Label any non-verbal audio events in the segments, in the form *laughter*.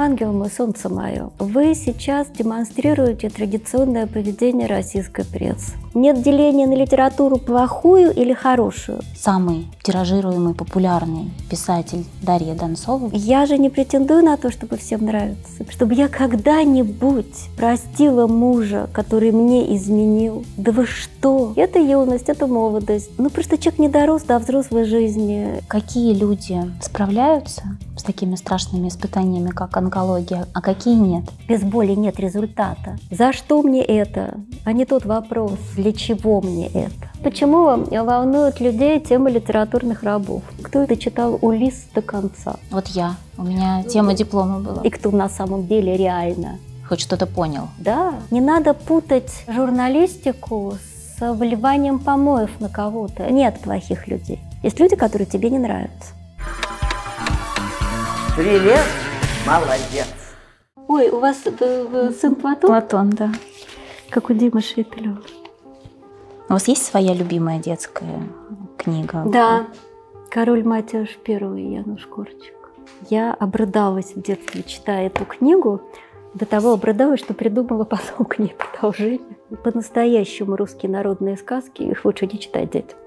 Ангел мой, солнце мое, вы сейчас демонстрируете традиционное поведение российской прессы. Нет деления на литературу плохую или хорошую. Самый тиражируемый популярный писатель Дарья Донцова. Я же не претендую на то, чтобы всем нравиться. Чтобы я когда-нибудь простила мужа, который мне изменил. Да вы что? Это юность, это молодость. Ну, просто человек не дорос до взрослой жизни. Какие люди справляются с такими страшными испытаниями, как английский? онкология, а какие нет. Без боли нет результата. За что мне это? А не тот вопрос, для чего мне это? Почему волнуют людей тема литературных рабов? Кто это читал Улис до конца? Вот я. У меня тема диплома была. И кто на самом деле реально? Хоть что-то понял. Да. Не надо путать журналистику с вливанием помоев на кого-то. Нет плохих людей. Есть люди, которые тебе не нравятся. Привет! Молодец. Ой, у вас э, сын Платон? Платон, да. Как у Димы Шепелева. А у вас есть своя любимая детская книга? Да. «Король Матеуш I» Януш Корчик. Я обрыдалась в детстве, читая эту книгу. До того обрадовалась, что придумала *laughs* потом к ней продолжение. По-настоящему русские народные сказки, их лучше не читать детям.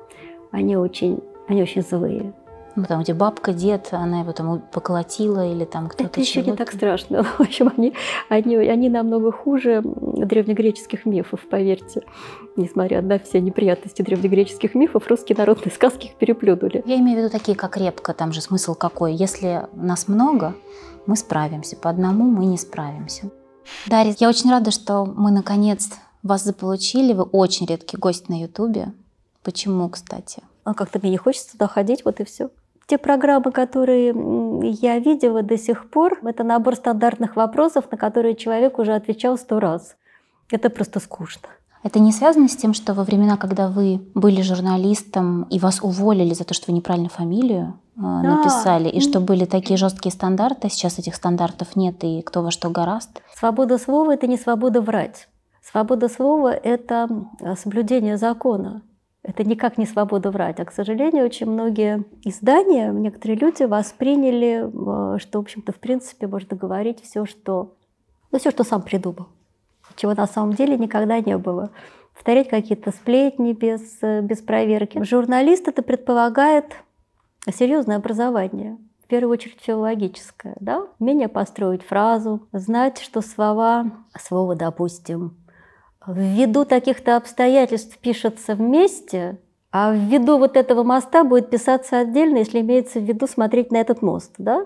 Они очень, они очень злые ну, там, где бабка, дед, она его там поколотила или там кто-то Это еще не так страшно. *laughs* В общем, они, они, они намного хуже древнегреческих мифов, поверьте. Несмотря на все неприятности древнегреческих мифов, русские народные *laughs* сказки их переплюнули. Я имею в виду такие, как репка, там же смысл какой. Если нас много, мы справимся. По одному мы не справимся. Дарья, я очень рада, что мы наконец вас заполучили. Вы очень редкий гость на Ютубе. Почему, кстати? А как-то мне не хочется туда ходить, вот и все те программы, которые я видела до сих пор, это набор стандартных вопросов, на которые человек уже отвечал сто раз. Это просто скучно. Это не связано с тем, что во времена, когда вы были журналистом и вас уволили за то, что вы неправильно фамилию э, написали, да. и что были такие жесткие стандарты, а сейчас этих стандартов нет, и кто во что гораст? Свобода слова – это не свобода врать. Свобода слова – это соблюдение закона это никак не свобода врать, а, к сожалению, очень многие издания, некоторые люди восприняли, а, что, в общем-то, в принципе, можно говорить все, что, ну, все, что сам придумал, чего на самом деле никогда не было. Повторять какие-то сплетни без, без проверки. Журналист это предполагает серьезное образование, в первую очередь филологическое, да? умение построить фразу, знать, что слова, слово, допустим, ввиду таких-то обстоятельств пишется вместе, а ввиду вот этого моста будет писаться отдельно, если имеется в виду смотреть на этот мост, да?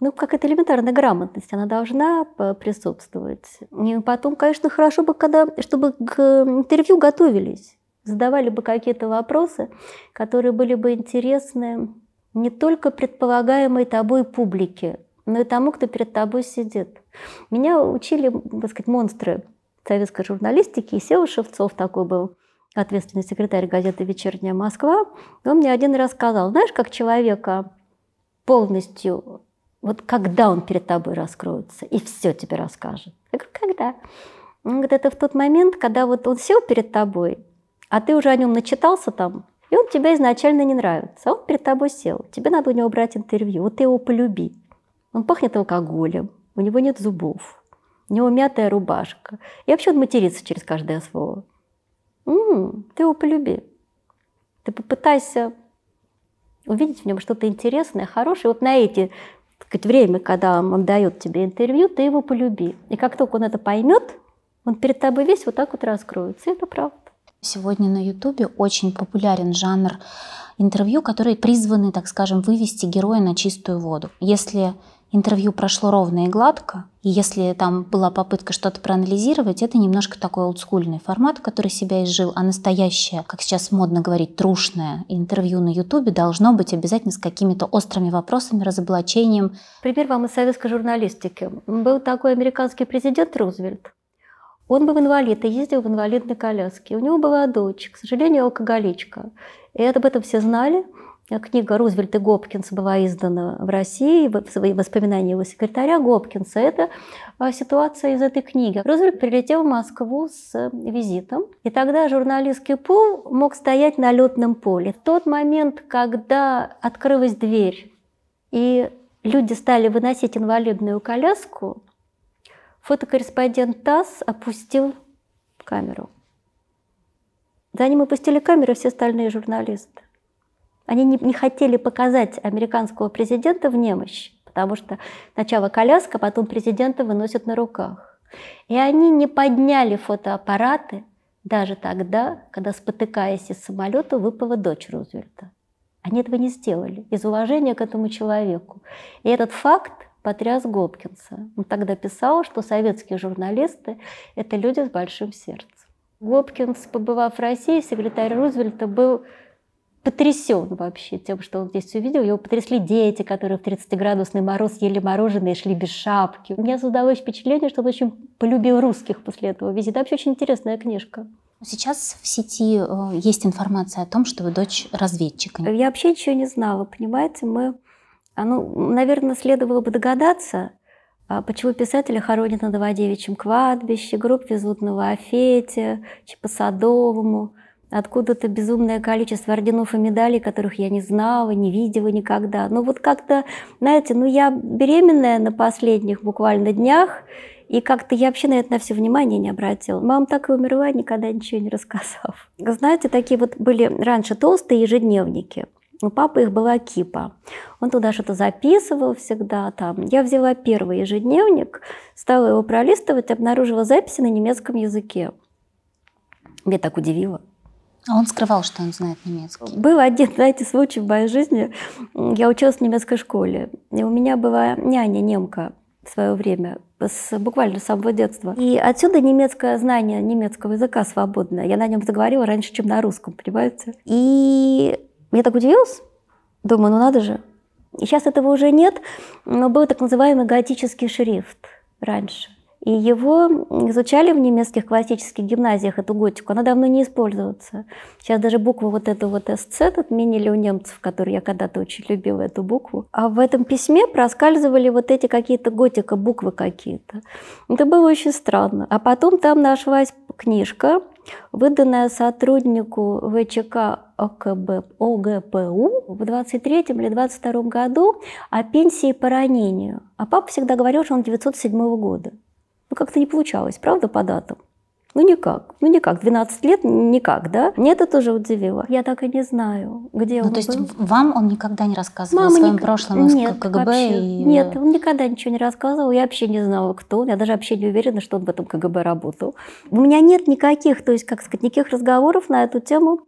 Ну, как это элементарная грамотность, она должна присутствовать. И потом, конечно, хорошо бы, когда, чтобы к интервью готовились, задавали бы какие-то вопросы, которые были бы интересны не только предполагаемой тобой публике, но и тому, кто перед тобой сидит. Меня учили, так сказать, монстры советской журналистики, и Сева Шевцов такой был, ответственный секретарь газеты «Вечерняя Москва», он мне один раз сказал, знаешь, как человека полностью, вот когда он перед тобой раскроется и все тебе расскажет. Я говорю, когда? Он говорит, это в тот момент, когда вот он сел перед тобой, а ты уже о нем начитался там, и он тебе изначально не нравится, а он перед тобой сел. Тебе надо у него брать интервью, вот ты его полюби. Он пахнет алкоголем, у него нет зубов, него мятая рубашка. И вообще он матерится через каждое слово. М-м, ты его полюби. Ты попытайся увидеть в нем что-то интересное, хорошее. Вот на эти так сказать, время, когда он дает тебе интервью, ты его полюби. И как только он это поймет, он перед тобой весь вот так вот раскроется. И это правда. Сегодня на Ютубе очень популярен жанр интервью, которые призваны, так скажем, вывести героя на чистую воду. Если Интервью прошло ровно и гладко. И если там была попытка что-то проанализировать, это немножко такой олдскульный формат, который себя изжил. А настоящее, как сейчас модно говорить, трушное интервью на Ютубе должно быть обязательно с какими-то острыми вопросами, разоблачением. Пример вам из советской журналистики. Был такой американский президент Рузвельт. Он был инвалид и ездил в инвалидной коляске. У него была дочь, к сожалению, алкоголичка. И об этом все знали. А книга Рузвельт и Гопкинс была издана в России, воспоминания его секретаря Гопкинса. Это а, ситуация из этой книги. Рузвельт прилетел в Москву с э, визитом, и тогда журналистский пул мог стоять на летном поле. В тот момент, когда открылась дверь, и люди стали выносить инвалидную коляску, фотокорреспондент ТАСС опустил камеру. За ним опустили камеру все остальные журналисты. Они не, не хотели показать американского президента в немощь, потому что сначала коляска, потом президента выносят на руках. И они не подняли фотоаппараты даже тогда, когда, спотыкаясь из самолета, выпала дочь Рузвельта. Они этого не сделали из уважения к этому человеку. И этот факт потряс Гопкинса. Он тогда писал, что советские журналисты – это люди с большим сердцем. Гопкинс, побывав в России, секретарь Рузвельта был потрясен вообще тем, что он здесь увидел. Его потрясли дети, которые в 30-градусный мороз ели мороженое и шли без шапки. У меня создалось впечатление, что он очень полюбил русских после этого визита. Вообще очень интересная книжка. Сейчас в сети э, есть информация о том, что вы дочь разведчика. Я вообще ничего не знала, понимаете? Мы, а, ну, наверное, следовало бы догадаться, а, почему писателя хоронят на Новодевичьем кладбище, групп везут на Лафете, по Садовому откуда-то безумное количество орденов и медалей, которых я не знала, не видела никогда. Но ну, вот как-то, знаете, ну я беременная на последних буквально днях, и как-то я вообще на это на все внимание не обратила. Мама так и умерла, никогда ничего не рассказав. Знаете, такие вот были раньше толстые ежедневники. У папы их была кипа. Он туда что-то записывал всегда там. Я взяла первый ежедневник, стала его пролистывать, обнаружила записи на немецком языке. Меня так удивило. А он скрывал, что он знает немецкий? Был один, знаете, случай в моей жизни. Я училась в немецкой школе. И у меня была няня немка в свое время, с, буквально с самого детства. И отсюда немецкое знание немецкого языка свободное. Я на нем заговорила раньше, чем на русском, понимаете? И я так удивилась. Думаю, ну надо же. И сейчас этого уже нет, но был так называемый готический шрифт раньше. И его изучали в немецких классических гимназиях, эту готику. Она давно не используется. Сейчас даже букву вот эту вот «СЦ» отменили у немцев, которые я когда-то очень любила эту букву. А в этом письме проскальзывали вот эти какие-то готика, буквы какие-то. Это было очень странно. А потом там нашлась книжка, выданная сотруднику ВЧК ОКБ, ОГПУ в 23-м или 22 году о пенсии по ранению. А папа всегда говорил, что он 907 года. Ну, как-то не получалось, правда, по датам? Ну, никак. Ну, никак. 12 лет никак, да? Мне это тоже удивило. Я так и не знаю, где ну, он то есть вам он никогда не рассказывал Мама о своем ник... прошлом из нет, КГБ? Вообще. И... Нет, он никогда ничего не рассказывал. Я вообще не знала, кто он. Я даже вообще не уверена, что он в этом КГБ работал. У меня нет никаких, то есть, как сказать, никаких разговоров на эту тему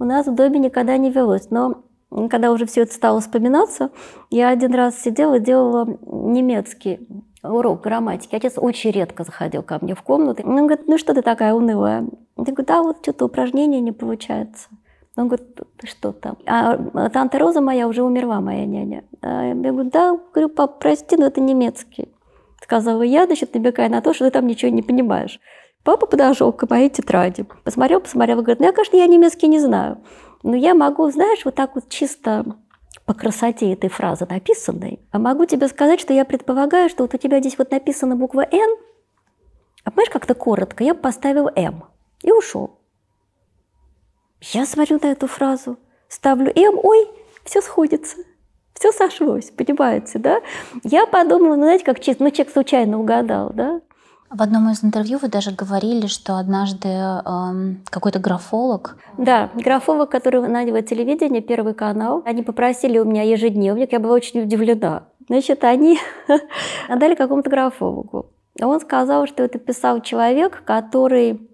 у нас в доме никогда не велось. Но когда уже все это стало вспоминаться, я один раз сидела, и делала немецкий урок грамматики. Отец очень редко заходил ко мне в комнату. Он говорит, ну что ты такая унылая? Я говорю, да, вот что-то упражнение не получается. Он говорит, ты что там? А танта Роза моя уже умерла, моя няня. А я говорю, да, говорю, пап, прости, но это немецкий. Сказала я, значит, набегая на то, что ты там ничего не понимаешь. Папа подошел к моей тетради, посмотрел, посмотрел, говорит, ну, я, конечно, я немецкий не знаю, но я могу, знаешь, вот так вот чисто по красоте этой фразы написанной, А могу тебе сказать, что я предполагаю, что вот у тебя здесь вот написана буква «Н», а понимаешь, как-то коротко, я поставил «М» и ушел. Я смотрю на эту фразу, ставлю «М», ой, все сходится. Все сошлось, понимаете, да? Я подумала, ну, знаете, как ну, человек случайно угадал, да? В одном из интервью вы даже говорили, что однажды эм, какой-то графолог... Да, графолог, который нанял телевидение, Первый канал, они попросили у меня ежедневник, я была очень удивлена. Значит, они *laughs* отдали какому-то графологу. Он сказал, что это писал человек, который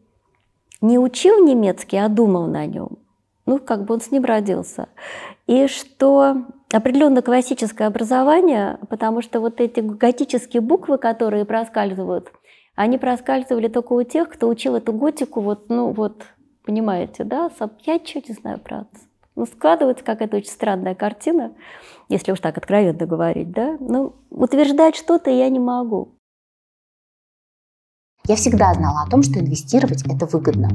не учил немецкий, а думал на нем. Ну, как бы он с ним родился. И что определенно классическое образование, потому что вот эти готические буквы, которые проскальзывают они проскальзывали только у тех, кто учил эту готику, вот, ну вот, понимаете, да, я ничего не знаю, правда. Ну, складывается какая-то очень странная картина, если уж так откровенно говорить, да. Ну, утверждать что-то я не могу. Я всегда знала о том, что инвестировать – это выгодно.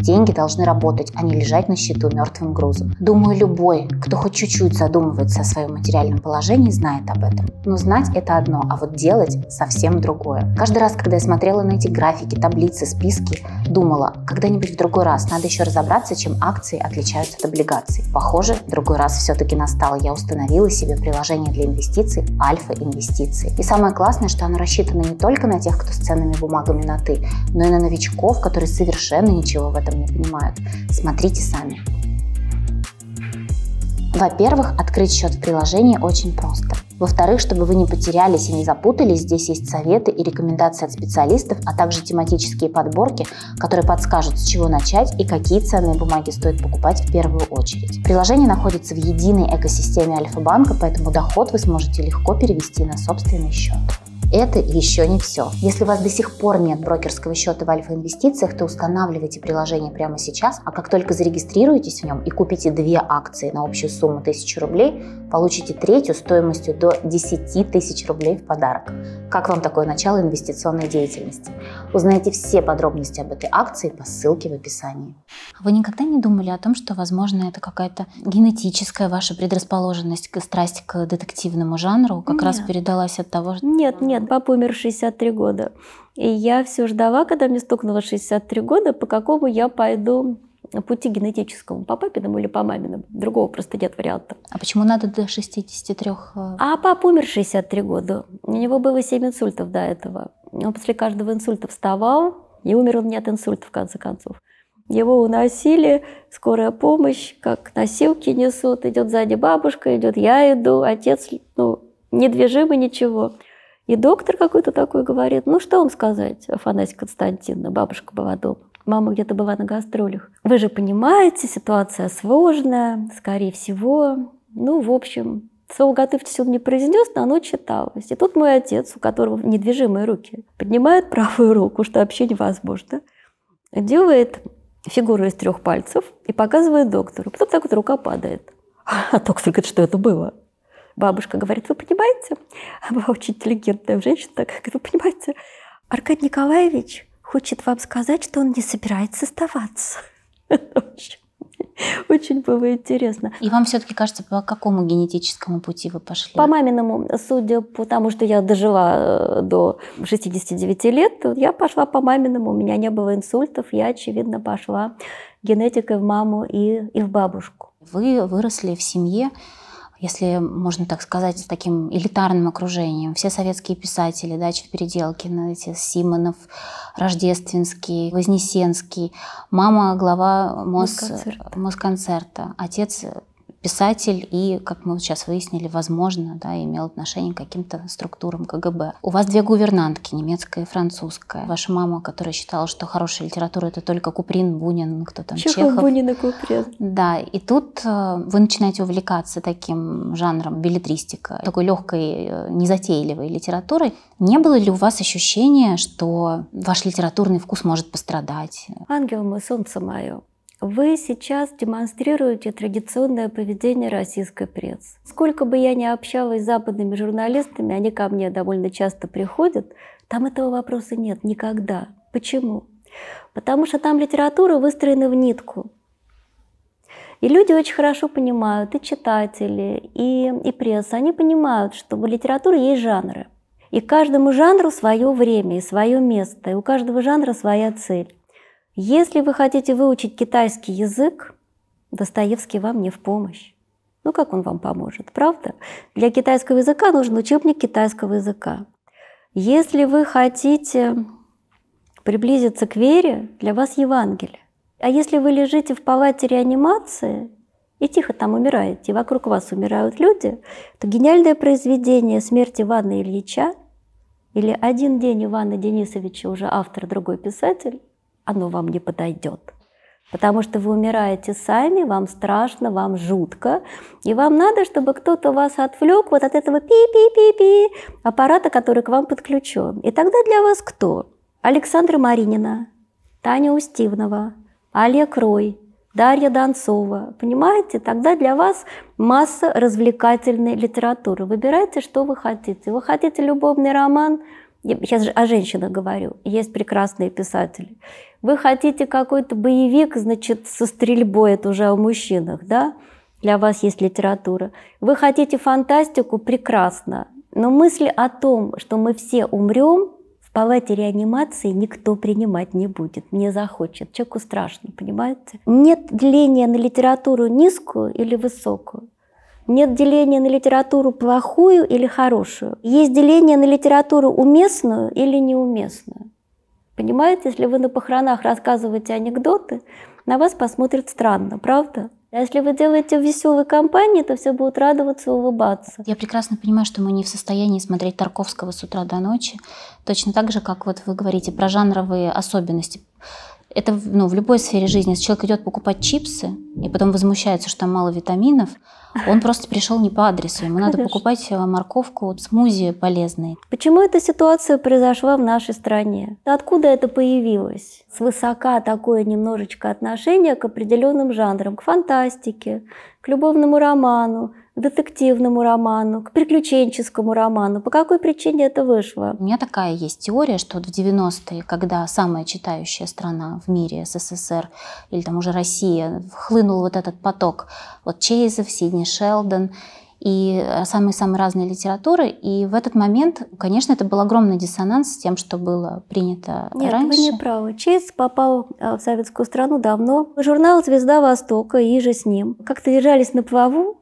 Деньги должны работать, а не лежать на счету мертвым грузом. Думаю, любой, кто хоть чуть-чуть задумывается о своем материальном положении, знает об этом. Но знать – это одно, а вот делать – совсем другое. Каждый раз, когда я смотрела на эти графики, таблицы, списки, думала, когда-нибудь в другой раз надо еще разобраться, чем акции отличаются от облигаций. Похоже, в другой раз все-таки настал. Я установила себе приложение для инвестиций «Альфа Инвестиции». И самое классное, что оно рассчитано не только на тех, кто с ценными бумагами на красоты, но и на новичков, которые совершенно ничего в этом не понимают. Смотрите сами. Во-первых, открыть счет в приложении очень просто. Во-вторых, чтобы вы не потерялись и не запутались, здесь есть советы и рекомендации от специалистов, а также тематические подборки, которые подскажут, с чего начать и какие ценные бумаги стоит покупать в первую очередь. Приложение находится в единой экосистеме Альфа-банка, поэтому доход вы сможете легко перевести на собственный счет. Это еще не все. Если у вас до сих пор нет брокерского счета в Альфа-инвестициях, то устанавливайте приложение прямо сейчас, а как только зарегистрируетесь в нем и купите две акции на общую сумму 1000 рублей, получите третью стоимостью до 10 тысяч рублей в подарок. Как вам такое начало инвестиционной деятельности? Узнайте все подробности об этой акции по ссылке в описании. А вы никогда не думали о том, что, возможно, это какая-то генетическая ваша предрасположенность, к страсти к детективному жанру как нет. раз передалась от того, что... Нет, нет, папа умер в 63 года. И я все ждала, когда мне стукнуло 63 года, по какому я пойду пути генетическому, по папиному или по маминому. Другого просто нет варианта. А почему надо до 63? Э? А папа умер в 63 года. У него было 7 инсультов до этого. Он после каждого инсульта вставал, и умер он не от инсульта, в конце концов. Его уносили, скорая помощь, как носилки несут, идет сзади бабушка, идет я иду, отец, ну, недвижимый ничего. И доктор какой-то такой говорит, ну что вам сказать, Афанасия Константиновна, бабушка была дома. Мама где-то была на гастролях. Вы же понимаете, ситуация сложная, скорее всего. Ну, в общем, слово «готовьтесь» он не произнес, но оно читалось. И тут мой отец, у которого недвижимые руки, поднимает правую руку, что вообще невозможно, делает фигуру из трех пальцев и показывает доктору. Потом так вот рука падает. А доктор говорит, что это было? Бабушка говорит, вы понимаете, она *laughs* очень интеллигентная женщина, так как вы понимаете, Аркадий Николаевич хочет вам сказать, что он не собирается оставаться. *laughs* Очень было интересно. И вам все-таки кажется, по какому генетическому пути вы пошли? По маминому. Судя по тому, что я дожила э, до 69 лет, я пошла по маминому. У меня не было инсультов. Я, очевидно, пошла генетикой в маму и, и в бабушку. Вы выросли в семье, если можно так сказать, с таким элитарным окружением. Все советские писатели, Дача Переделкина, ну, эти Симонов, Рождественский, Вознесенский. Мама глава Москонцерта. Москонцерта. Отец писатель и, как мы сейчас выяснили, возможно, да, имел отношение к каким-то структурам КГБ. У вас две гувернантки, немецкая и французская. Ваша мама, которая считала, что хорошая литература это только Куприн, Бунин, ну, кто там, Чехов. Чехов, Бунин и Куприн. Да, и тут э, вы начинаете увлекаться таким жанром билетристика, такой легкой, э, незатейливой литературой. Не было ли у вас ощущения, что ваш литературный вкус может пострадать? «Ангел мой, солнце мое» Вы сейчас демонстрируете традиционное поведение российской прессы. Сколько бы я ни общалась с западными журналистами, они ко мне довольно часто приходят, там этого вопроса нет никогда. Почему? Потому что там литература выстроена в нитку. И люди очень хорошо понимают, и читатели, и, и пресса, они понимают, что в литературе есть жанры. И каждому жанру свое время и свое место, и у каждого жанра своя цель. Если вы хотите выучить китайский язык, Достоевский вам не в помощь. Ну как он вам поможет, правда? Для китайского языка нужен учебник китайского языка. Если вы хотите приблизиться к вере, для вас Евангелие. А если вы лежите в палате реанимации и тихо там умираете, и вокруг вас умирают люди, то гениальное произведение смерти Ивана Ильича» или «Один день Ивана Денисовича» уже автор, другой писатель, оно вам не подойдет. Потому что вы умираете сами, вам страшно, вам жутко, и вам надо, чтобы кто-то вас отвлек вот от этого пи-пи-пи-пи аппарата, который к вам подключен. И тогда для вас кто? Александра Маринина, Таня Устивнова, Олег Рой, Дарья Донцова. Понимаете, тогда для вас масса развлекательной литературы. Выбирайте, что вы хотите. Вы хотите любовный роман – я сейчас о женщинах говорю, есть прекрасные писатели. Вы хотите какой-то боевик, значит, со стрельбой, это уже о мужчинах, да? Для вас есть литература. Вы хотите фантастику, прекрасно. Но мысли о том, что мы все умрем, в палате реанимации никто принимать не будет, не захочет. Человеку страшно, понимаете? Нет деления на литературу низкую или высокую. Нет деления на литературу плохую или хорошую. Есть деление на литературу уместную или неуместную. Понимаете, если вы на похоронах рассказываете анекдоты, на вас посмотрят странно, правда? А если вы делаете в веселой компании, то все будут радоваться, и улыбаться. Я прекрасно понимаю, что мы не в состоянии смотреть Тарковского с утра до ночи, точно так же, как вот вы говорите про жанровые особенности. Это ну, в любой сфере жизни. Если человек идет покупать чипсы и потом возмущается, что там мало витаминов, он *laughs* просто пришел не по адресу. Ему надо покупать э, морковку, от смузи полезные. Почему эта ситуация произошла в нашей стране? Откуда это появилось? С высока такое немножечко отношение к определенным жанрам, к фантастике, к любовному роману, детективному роману, к приключенческому роману? По какой причине это вышло? У меня такая есть теория, что вот в 90-е, когда самая читающая страна в мире, СССР или там уже Россия, хлынул вот этот поток вот Чейзов, Сидни Шелдон, и э, самые-самые разные литературы. И в этот момент, конечно, это был огромный диссонанс с тем, что было принято Нет, раньше. Нет, вы не правы. Чейз попал э, в советскую страну давно. Журнал «Звезда Востока» и же с ним как-то держались на плаву,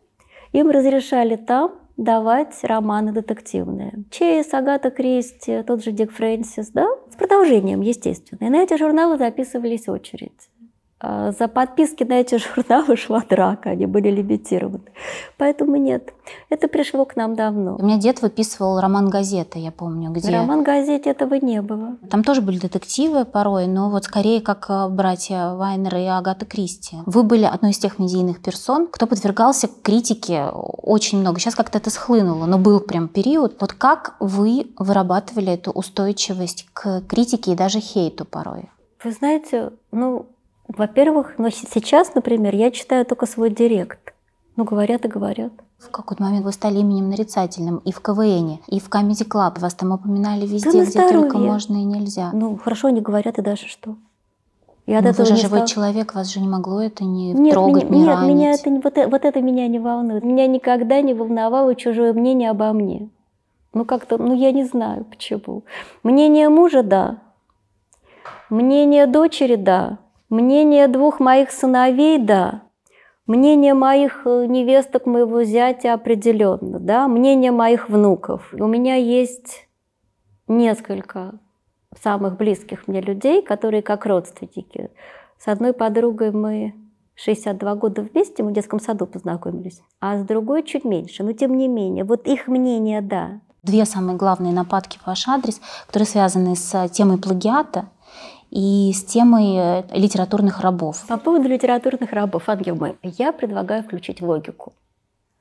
им разрешали там давать романы детективные. Чейз, Агата Кристи, тот же Дик Фрэнсис, да? С продолжением, естественно. И на эти журналы записывались очередь. А, за подписки на эти *laughs* журналы шла драка, они были лимитированы. Поэтому нет, это пришло к нам давно. У меня дед выписывал роман газеты, я помню, где... роман газеты этого не было. Там тоже были детективы порой, но вот скорее как э, братья Вайнер и Агата Кристи. Вы были одной из тех медийных персон, кто подвергался критике очень много. Сейчас как-то это схлынуло, но был прям период. Вот как вы вырабатывали эту устойчивость к критике и даже хейту порой? Вы знаете, ну, во-первых, ну, сейчас, например, я читаю только свой директ. Ну, говорят и говорят. В какой-то момент вы стали именем нарицательным и в КВН, и в Comedy Club. Вас там упоминали везде, да где только можно и нельзя. Ну, хорошо, они говорят и даже что. Я Но вы же живой стал... человек, вас же не могло это не нет, трогать, меня, не нет, Меня это, вот, э, вот это меня не волнует. Меня никогда не волновало чужое мнение обо мне. Ну как-то, ну я не знаю почему. Мнение мужа – да. Мнение дочери – да. Мнение двух моих сыновей, да. Мнение моих э, невесток, моего зятя определенно, да. Мнение моих внуков. У меня есть несколько самых близких мне людей, которые как родственники. С одной подругой мы 62 года вместе, мы в детском саду познакомились, а с другой чуть меньше, но тем не менее, вот их мнение, да. Две самые главные нападки в ваш адрес, которые связаны с э, темой плагиата – и с темой э, литературных рабов. По поводу литературных рабов, ангел мой, я предлагаю включить логику.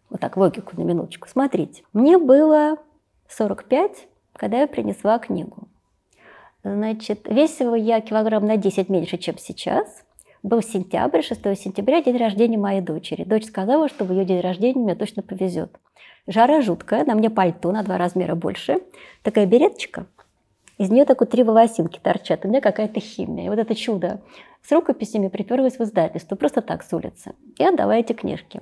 Вот так, логику на минуточку. Смотрите, мне было 45, когда я принесла книгу. Значит, весила я килограмм на 10 меньше, чем сейчас. Был сентябрь, 6 сентября, день рождения моей дочери. Дочь сказала, что в ее день рождения мне точно повезет. Жара жуткая, на мне пальто на два размера больше. Такая береточка – из нее такой три волосинки торчат. У меня какая-то химия. И вот это чудо с рукописями приперлась в издательство, просто так с улицы. И отдала эти книжки.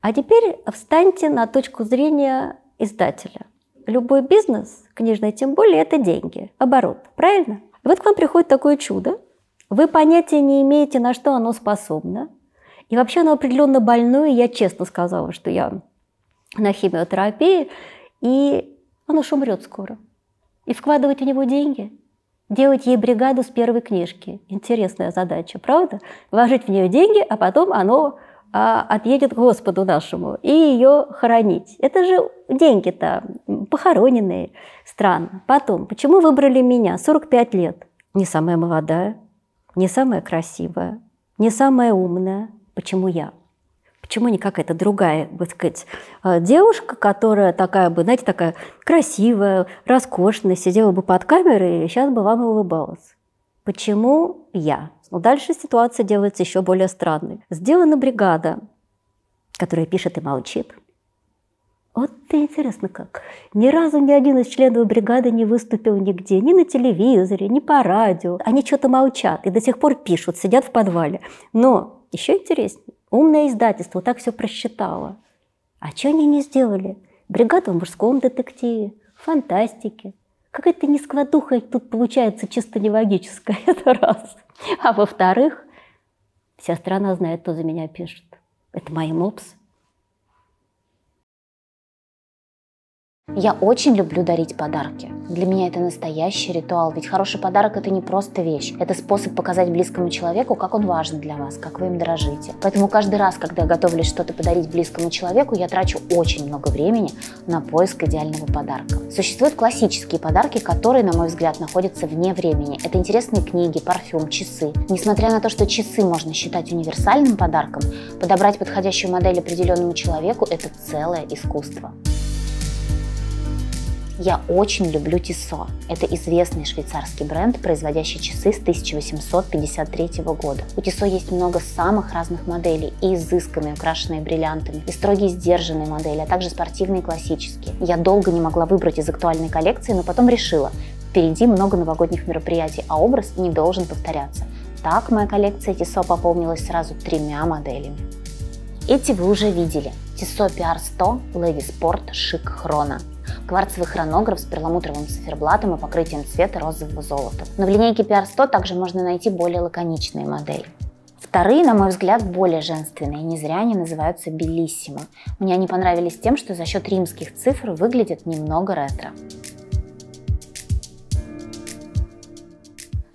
А теперь встаньте на точку зрения издателя. Любой бизнес, книжный тем более, это деньги, оборот, правильно? И вот к вам приходит такое чудо, вы понятия не имеете, на что оно способно, и вообще оно определенно больное, я честно сказала, что я на химиотерапии, и оно шумрет скоро и вкладывать у него деньги? Делать ей бригаду с первой книжки. Интересная задача, правда? Вложить в нее деньги, а потом оно а, отъедет к Господу нашему и ее хоронить. Это же деньги-то похороненные. Странно. Потом, почему выбрали меня? 45 лет. Не самая молодая, не самая красивая, не самая умная. Почему я? почему не какая-то другая, бы сказать, э, девушка, которая такая бы, знаете, такая красивая, роскошная, сидела бы под камерой и сейчас бы вам улыбалась. Почему я? Но ну, дальше ситуация делается еще более странной. Сделана бригада, которая пишет и молчит. Вот ты интересно как. Ни разу ни один из членов бригады не выступил нигде, ни на телевизоре, ни по радио. Они что-то молчат и до сих пор пишут, сидят в подвале. Но еще интереснее. Умное издательство так все просчитало. А что они не сделали? Бригада в мужском детективе, фантастике. Какая-то нескладуха тут получается чисто нелогическая, *laughs* это раз. А во-вторых, вся страна знает, кто за меня пишет. Это мои мопсы. Я очень люблю дарить подарки. Для меня это настоящий ритуал, ведь хороший подарок – это не просто вещь. Это способ показать близкому человеку, как он важен для вас, как вы им дорожите. Поэтому каждый раз, когда я готовлюсь что-то подарить близкому человеку, я трачу очень много времени на поиск идеального подарка. Существуют классические подарки, которые, на мой взгляд, находятся вне времени. Это интересные книги, парфюм, часы. Несмотря на то, что часы можно считать универсальным подарком, подобрать подходящую модель определенному человеку – это целое искусство. Я очень люблю Тисо. Это известный швейцарский бренд, производящий часы с 1853 года. У Тисо есть много самых разных моделей, и изысканные, украшенные бриллиантами, и строгие сдержанные модели, а также спортивные и классические. Я долго не могла выбрать из актуальной коллекции, но потом решила, впереди много новогодних мероприятий, а образ не должен повторяться. Так моя коллекция Тисо пополнилась сразу тремя моделями. Эти вы уже видели. Тисо PR 100 Lady Sport Chic Chrono кварцевый хронограф с перламутровым циферблатом и покрытием цвета розового золота. Но в линейке PR100 также можно найти более лаконичные модели. Вторые, на мой взгляд, более женственные, не зря они называются белиссимо. Мне они понравились тем, что за счет римских цифр выглядят немного ретро.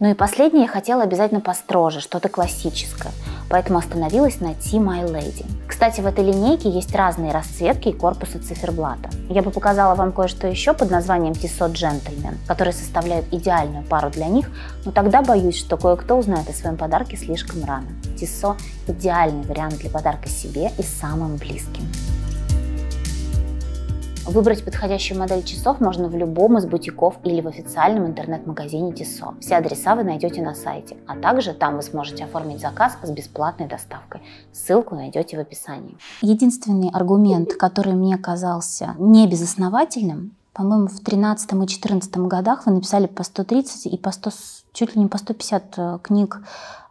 Ну и последнее я хотела обязательно построже, что-то классическое, поэтому остановилась на Tea My Lady. Кстати, в этой линейке есть разные расцветки и корпусы циферблата. Я бы показала вам кое-что еще под названием Tissot Джентльмен, которые составляют идеальную пару для них, но тогда боюсь, что кое-кто узнает о своем подарке слишком рано. Tissot – идеальный вариант для подарка себе и самым близким. Выбрать подходящую модель часов можно в любом из бутиков или в официальном интернет-магазине Tissot. Все адреса вы найдете на сайте, а также там вы сможете оформить заказ с бесплатной доставкой. Ссылку найдете в описании. Единственный аргумент, который мне казался не безосновательным, по-моему, в 13 и 2014 годах вы написали по 130 и по 100, чуть ли не по 150 э, книг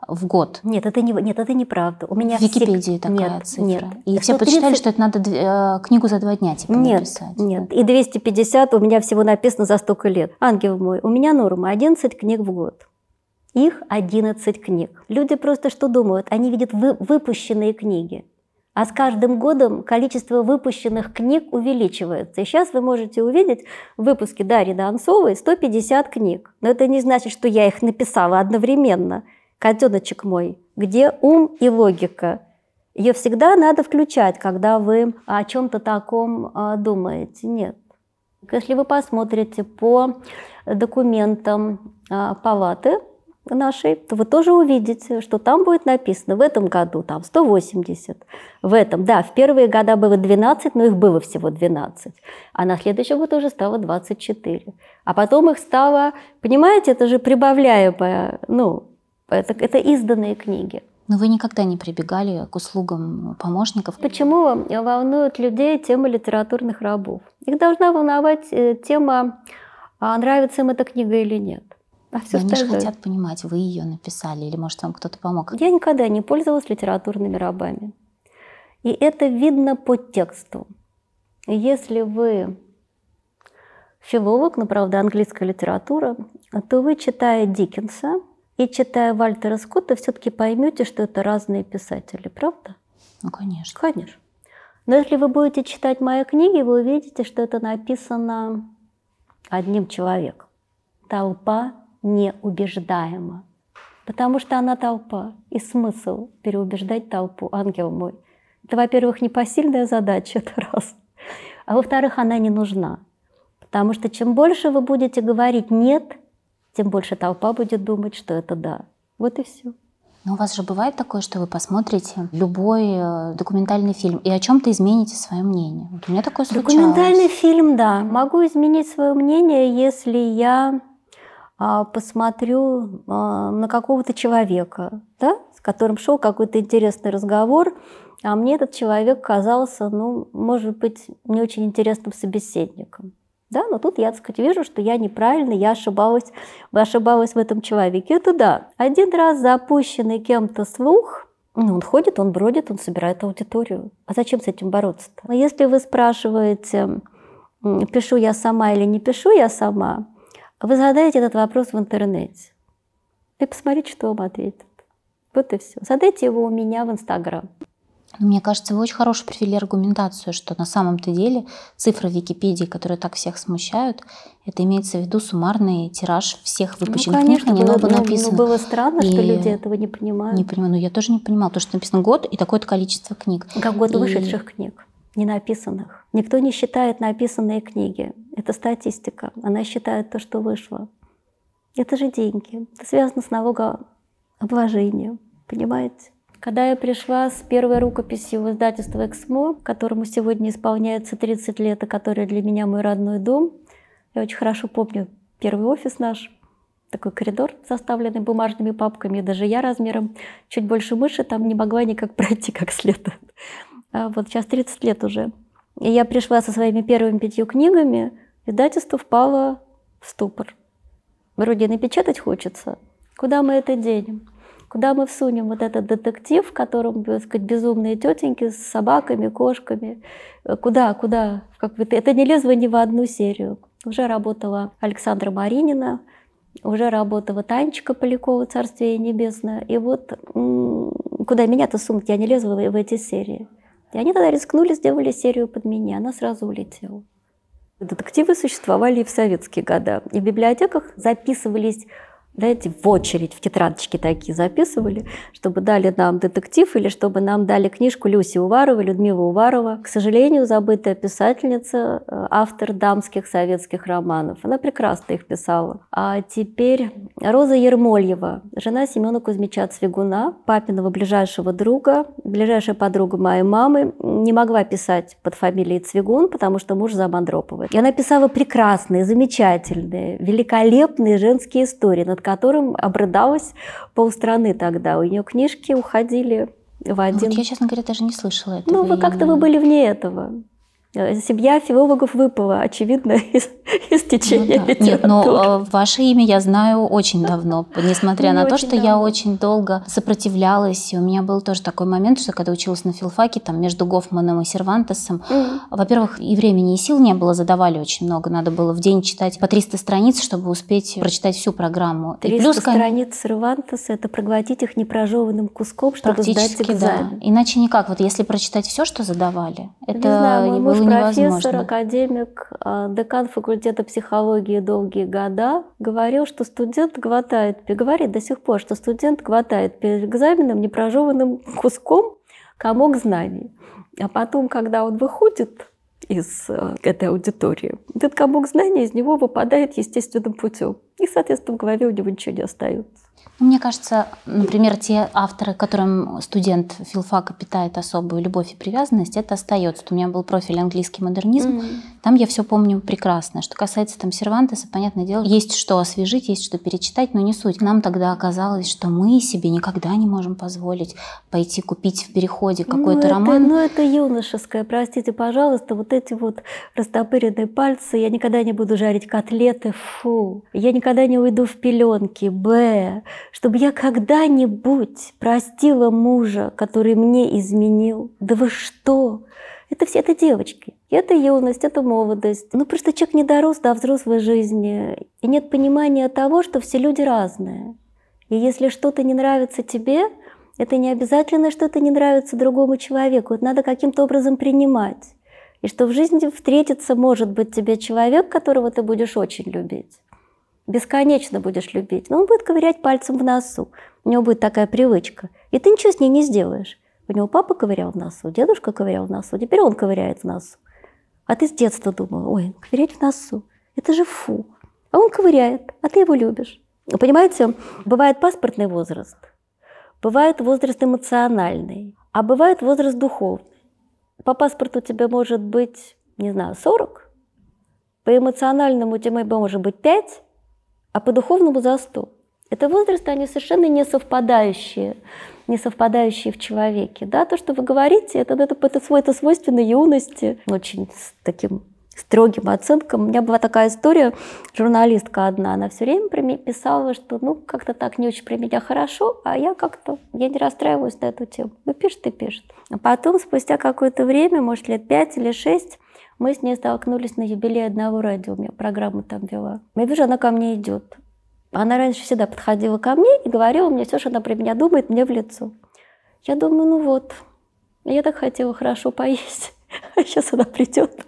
в год. Нет, это не нет, это неправда. У меня в Википедии всег... такая нет, цифра. Нет. И 130... все почитали, что это надо э, книгу за два дня типа нет, написать. Нет, да. и 250 у меня всего написано за столько лет. Ангел мой, у меня норма 11 книг в год. Их 11 книг. Люди просто что думают? Они видят вы, выпущенные книги. А с каждым годом количество выпущенных книг увеличивается. И сейчас вы можете увидеть в выпуске Дарьи Донцовой 150 книг. Но это не значит, что я их написала одновременно. Котеночек мой, где ум и логика? Ее всегда надо включать, когда вы о чем-то таком а, думаете. Нет. Если вы посмотрите по документам а, палаты нашей, то вы тоже увидите, что там будет написано в этом году там 180, в этом, да, в первые года было 12, но их было всего 12, а на следующий год уже стало 24. А потом их стало, понимаете, это же прибавляемое, ну, это, это изданные книги. Но вы никогда не прибегали к услугам помощников. Почему волнуют людей тема литературных рабов? Их должна волновать э, тема, а, нравится им эта книга или нет. А все они же хотят понимать, вы ее написали или, может, вам кто-то помог. Я никогда не пользовалась литературными рабами. И это видно по тексту. Если вы филолог, ну, правда, английская литература, то вы, читая Диккенса, и читая Вальтера Скотта, все-таки поймете, что это разные писатели, правда? Ну, конечно. Конечно. Но если вы будете читать мои книги, вы увидите, что это написано одним человеком. Толпа неубеждаема. Потому что она толпа. И смысл переубеждать толпу, ангел мой. Это, во-первых, непосильная задача, *laughs* это раз. А во-вторых, она не нужна. Потому что чем больше вы будете говорить «нет», тем больше толпа будет думать, что это да. Вот и все. Но у вас же бывает такое, что вы посмотрите любой э, документальный фильм и о чем-то измените свое мнение. Вот у меня такое случалось. Документальный фильм, да. Могу изменить свое мнение, если я а, посмотрю а, на какого-то человека, да, с которым шел какой-то интересный разговор, а мне этот человек казался, ну, может быть, не очень интересным собеседником. Да, но тут я, так сказать, вижу, что я неправильно, я ошибалась, ошибалась в этом человеке. Это да. Один раз запущенный кем-то слух – ну, он ходит, он бродит, он собирает аудиторию. А зачем с этим бороться-то? Если вы спрашиваете, пишу я сама или не пишу я сама, вы задаете этот вопрос в интернете. И посмотрите, что вам ответит. Вот и все. Задайте его у меня в Инстаграм. Ну, мне кажется, вы очень хорошо привели аргументацию, что на самом-то деле цифры Википедии, которые так всех смущают, это имеется в виду суммарный тираж всех ну, выпущенных ну, конечно, книг, они было, ну, написано. Ну Но было странно, и что люди этого не понимают. Не понимаю, ну я тоже не понимала, потому что написано год и такое-то количество книг. Как год и... вышедших книг, не написанных. Никто не считает написанные книги. Это статистика. Она считает то, что вышло. Это же деньги. Это связано с налогообложением. Понимаете? Когда я пришла с первой рукописи в издательство «Эксмо», которому сегодня исполняется 30 лет, и которое для меня мой родной дом, я очень хорошо помню первый офис наш, такой коридор, заставленный бумажными папками, даже я размером чуть больше мыши там не могла никак *laughs* пройти как следует. А вот сейчас 30 лет уже. И я пришла со своими первыми пятью книгами, издательство впало в ступор. Вроде напечатать хочется. Куда мы это денем? Куда мы всунем вот этот детектив, в котором, так сказать, безумные тетеньки с собаками, кошками? Э, куда, куда? Как бы, это не лезло ни в одну серию. Уже работала Александра Маринина, уже работала Танечка Полякова «Царствие небесное». И вот куда меня-то сунуть, я не лезла в, в эти серии. И они тогда рискнули, сделали серию под меня, она сразу улетела. Детективы существовали и в советские годы. И в библиотеках записывались знаете, в очередь в тетрадочки такие записывали, чтобы дали нам детектив или чтобы нам дали книжку Люси Уварова, Людмила Уварова. К сожалению, забытая писательница, э, автор дамских советских романов. Она прекрасно их писала. А теперь Роза Ермольева, жена Семена Кузьмича Цвигуна, папиного ближайшего друга, ближайшая подруга моей мамы, не могла писать под фамилией Цвигун, потому что муж замандроповый. И она писала прекрасные, замечательные, великолепные женские истории, над которым обрыдалась полстраны тогда. У нее книжки уходили в ну, один... Вот я, честно говоря, даже не слышала этого. Ну, вы как-то вы были вне этого. Семья филологов выпала, очевидно, *laughs* из, из течения ну, да. Нет, но э, ваше имя я знаю очень давно, несмотря на то, что я очень долго сопротивлялась. И у меня был тоже такой момент, что когда училась на филфаке, там между Гофманом и Сервантесом, во-первых, и времени, и сил не было, задавали очень много. Надо было в день читать по 300 страниц, чтобы успеть прочитать всю программу. 300 страниц Сервантеса – это проглотить их непрожеванным куском, чтобы сдать экзамен. Да. Иначе никак. Вот если прочитать все, что задавали, это не знаю, муж профессор, академик, а, декан факультета психологии долгие года, говорил, что студент глотает, говорит до сих пор, что студент глотает перед экзаменом непрожеванным куском комок знаний. А потом, когда он выходит из а, этой аудитории, этот комок знаний из него выпадает естественным путем. И, соответственно, в голове у него ничего не остается. Мне кажется, например, те авторы, которым студент филфака питает особую любовь и привязанность, это остается. У меня был профиль английский модернизм. Mm-hmm. Там я все помню прекрасно. Что касается там Сервантеса, понятное дело, есть что освежить, есть что перечитать, но не суть. Нам тогда оказалось, что мы себе никогда не можем позволить пойти купить в переходе ну какой-то ну, роман. Это, ну это юношеское, простите, пожалуйста, вот эти вот растопыренные пальцы, я никогда не буду жарить котлеты, фу. Я никогда не уйду в пеленки, б. Чтобы я когда-нибудь простила мужа, который мне изменил. Да вы что? Это все это девочки это юность, это молодость. Ну, просто человек не дорос до взрослой жизни. И нет понимания того, что все люди разные. И если что-то не нравится тебе, это не обязательно, что это не нравится другому человеку. Это надо каким-то образом принимать. И что в жизни встретится, может быть, тебе человек, которого ты будешь очень любить. Бесконечно будешь любить. Но он будет ковырять пальцем в носу. У него будет такая привычка. И ты ничего с ней не сделаешь. У него папа ковырял в носу, дедушка ковырял в носу, теперь он ковыряет в носу. А ты с детства думала, ой, ковырять в носу, это же фу. А он ковыряет, а ты его любишь. Понимаете, бывает паспортный возраст, бывает возраст эмоциональный, а бывает возраст духовный. По паспорту тебе может быть, не знаю, 40, по эмоциональному тебе может быть 5, а по духовному за 100. Это возрасты, они совершенно не совпадающие не совпадающие в человеке. Да, то, что вы говорите, это, это, это, это свойственно юности, очень с таким строгим оценкам. У меня была такая история, журналистка одна, она все время про писала, что ну как-то так не очень про меня хорошо, а я как-то, я не расстраиваюсь на эту тему. Ну пишет и пишет. А потом, спустя какое-то время, может лет пять или шесть, мы с ней столкнулись на юбилее одного радио, у меня программа там вела. Я вижу, она ко мне идет. Она раньше всегда подходила ко мне и говорила мне все, что она про меня думает, мне в лицо. Я думаю, ну вот, я так хотела хорошо поесть, *laughs* а сейчас она придет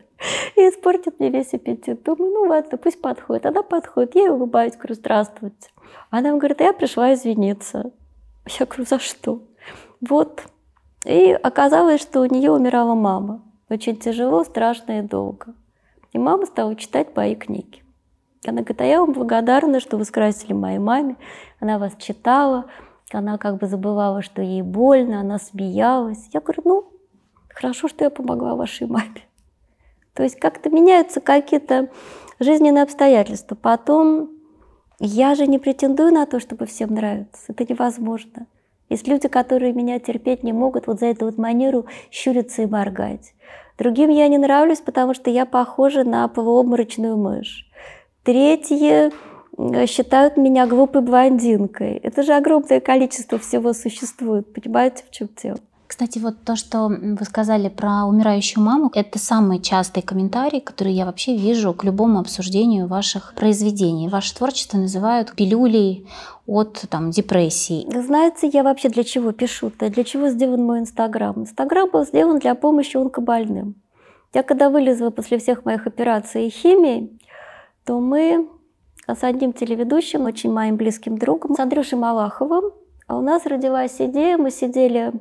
и испортит мне весь аппетит. Думаю, ну ладно, пусть подходит. Она подходит, я ей улыбаюсь, говорю, здравствуйте. Она говорит, я пришла извиниться. Я говорю, за что? Вот. И оказалось, что у нее умирала мама. Очень тяжело, страшно и долго. И мама стала читать мои книги. Она говорит, а я вам благодарна, что вы скрасили моей маме. Она вас читала, она как бы забывала, что ей больно, она смеялась. Я говорю, ну, хорошо, что я помогла вашей маме. То есть как-то меняются какие-то жизненные обстоятельства. Потом я же не претендую на то, чтобы всем нравиться. Это невозможно. Есть люди, которые меня терпеть не могут вот за эту вот манеру щуриться и моргать. Другим я не нравлюсь, потому что я похожа на полуобморочную мышь. Третье э, считают меня глупой блондинкой. Это же огромное количество всего существует. Понимаете, в чем дело? Кстати, вот то, что вы сказали про умирающую маму, это самый частый комментарий, который я вообще вижу к любому обсуждению ваших произведений. Ваше творчество называют пилюлей от там, депрессии. Знаете, я вообще для чего пишу-то? Для чего сделан мой Инстаграм? Инстаграм был сделан для помощи онкобольным. Я когда вылезла после всех моих операций и химии, что мы с одним телеведущим, очень моим близким другом, с Андрюшей Малаховым, а у нас родилась идея, мы сидели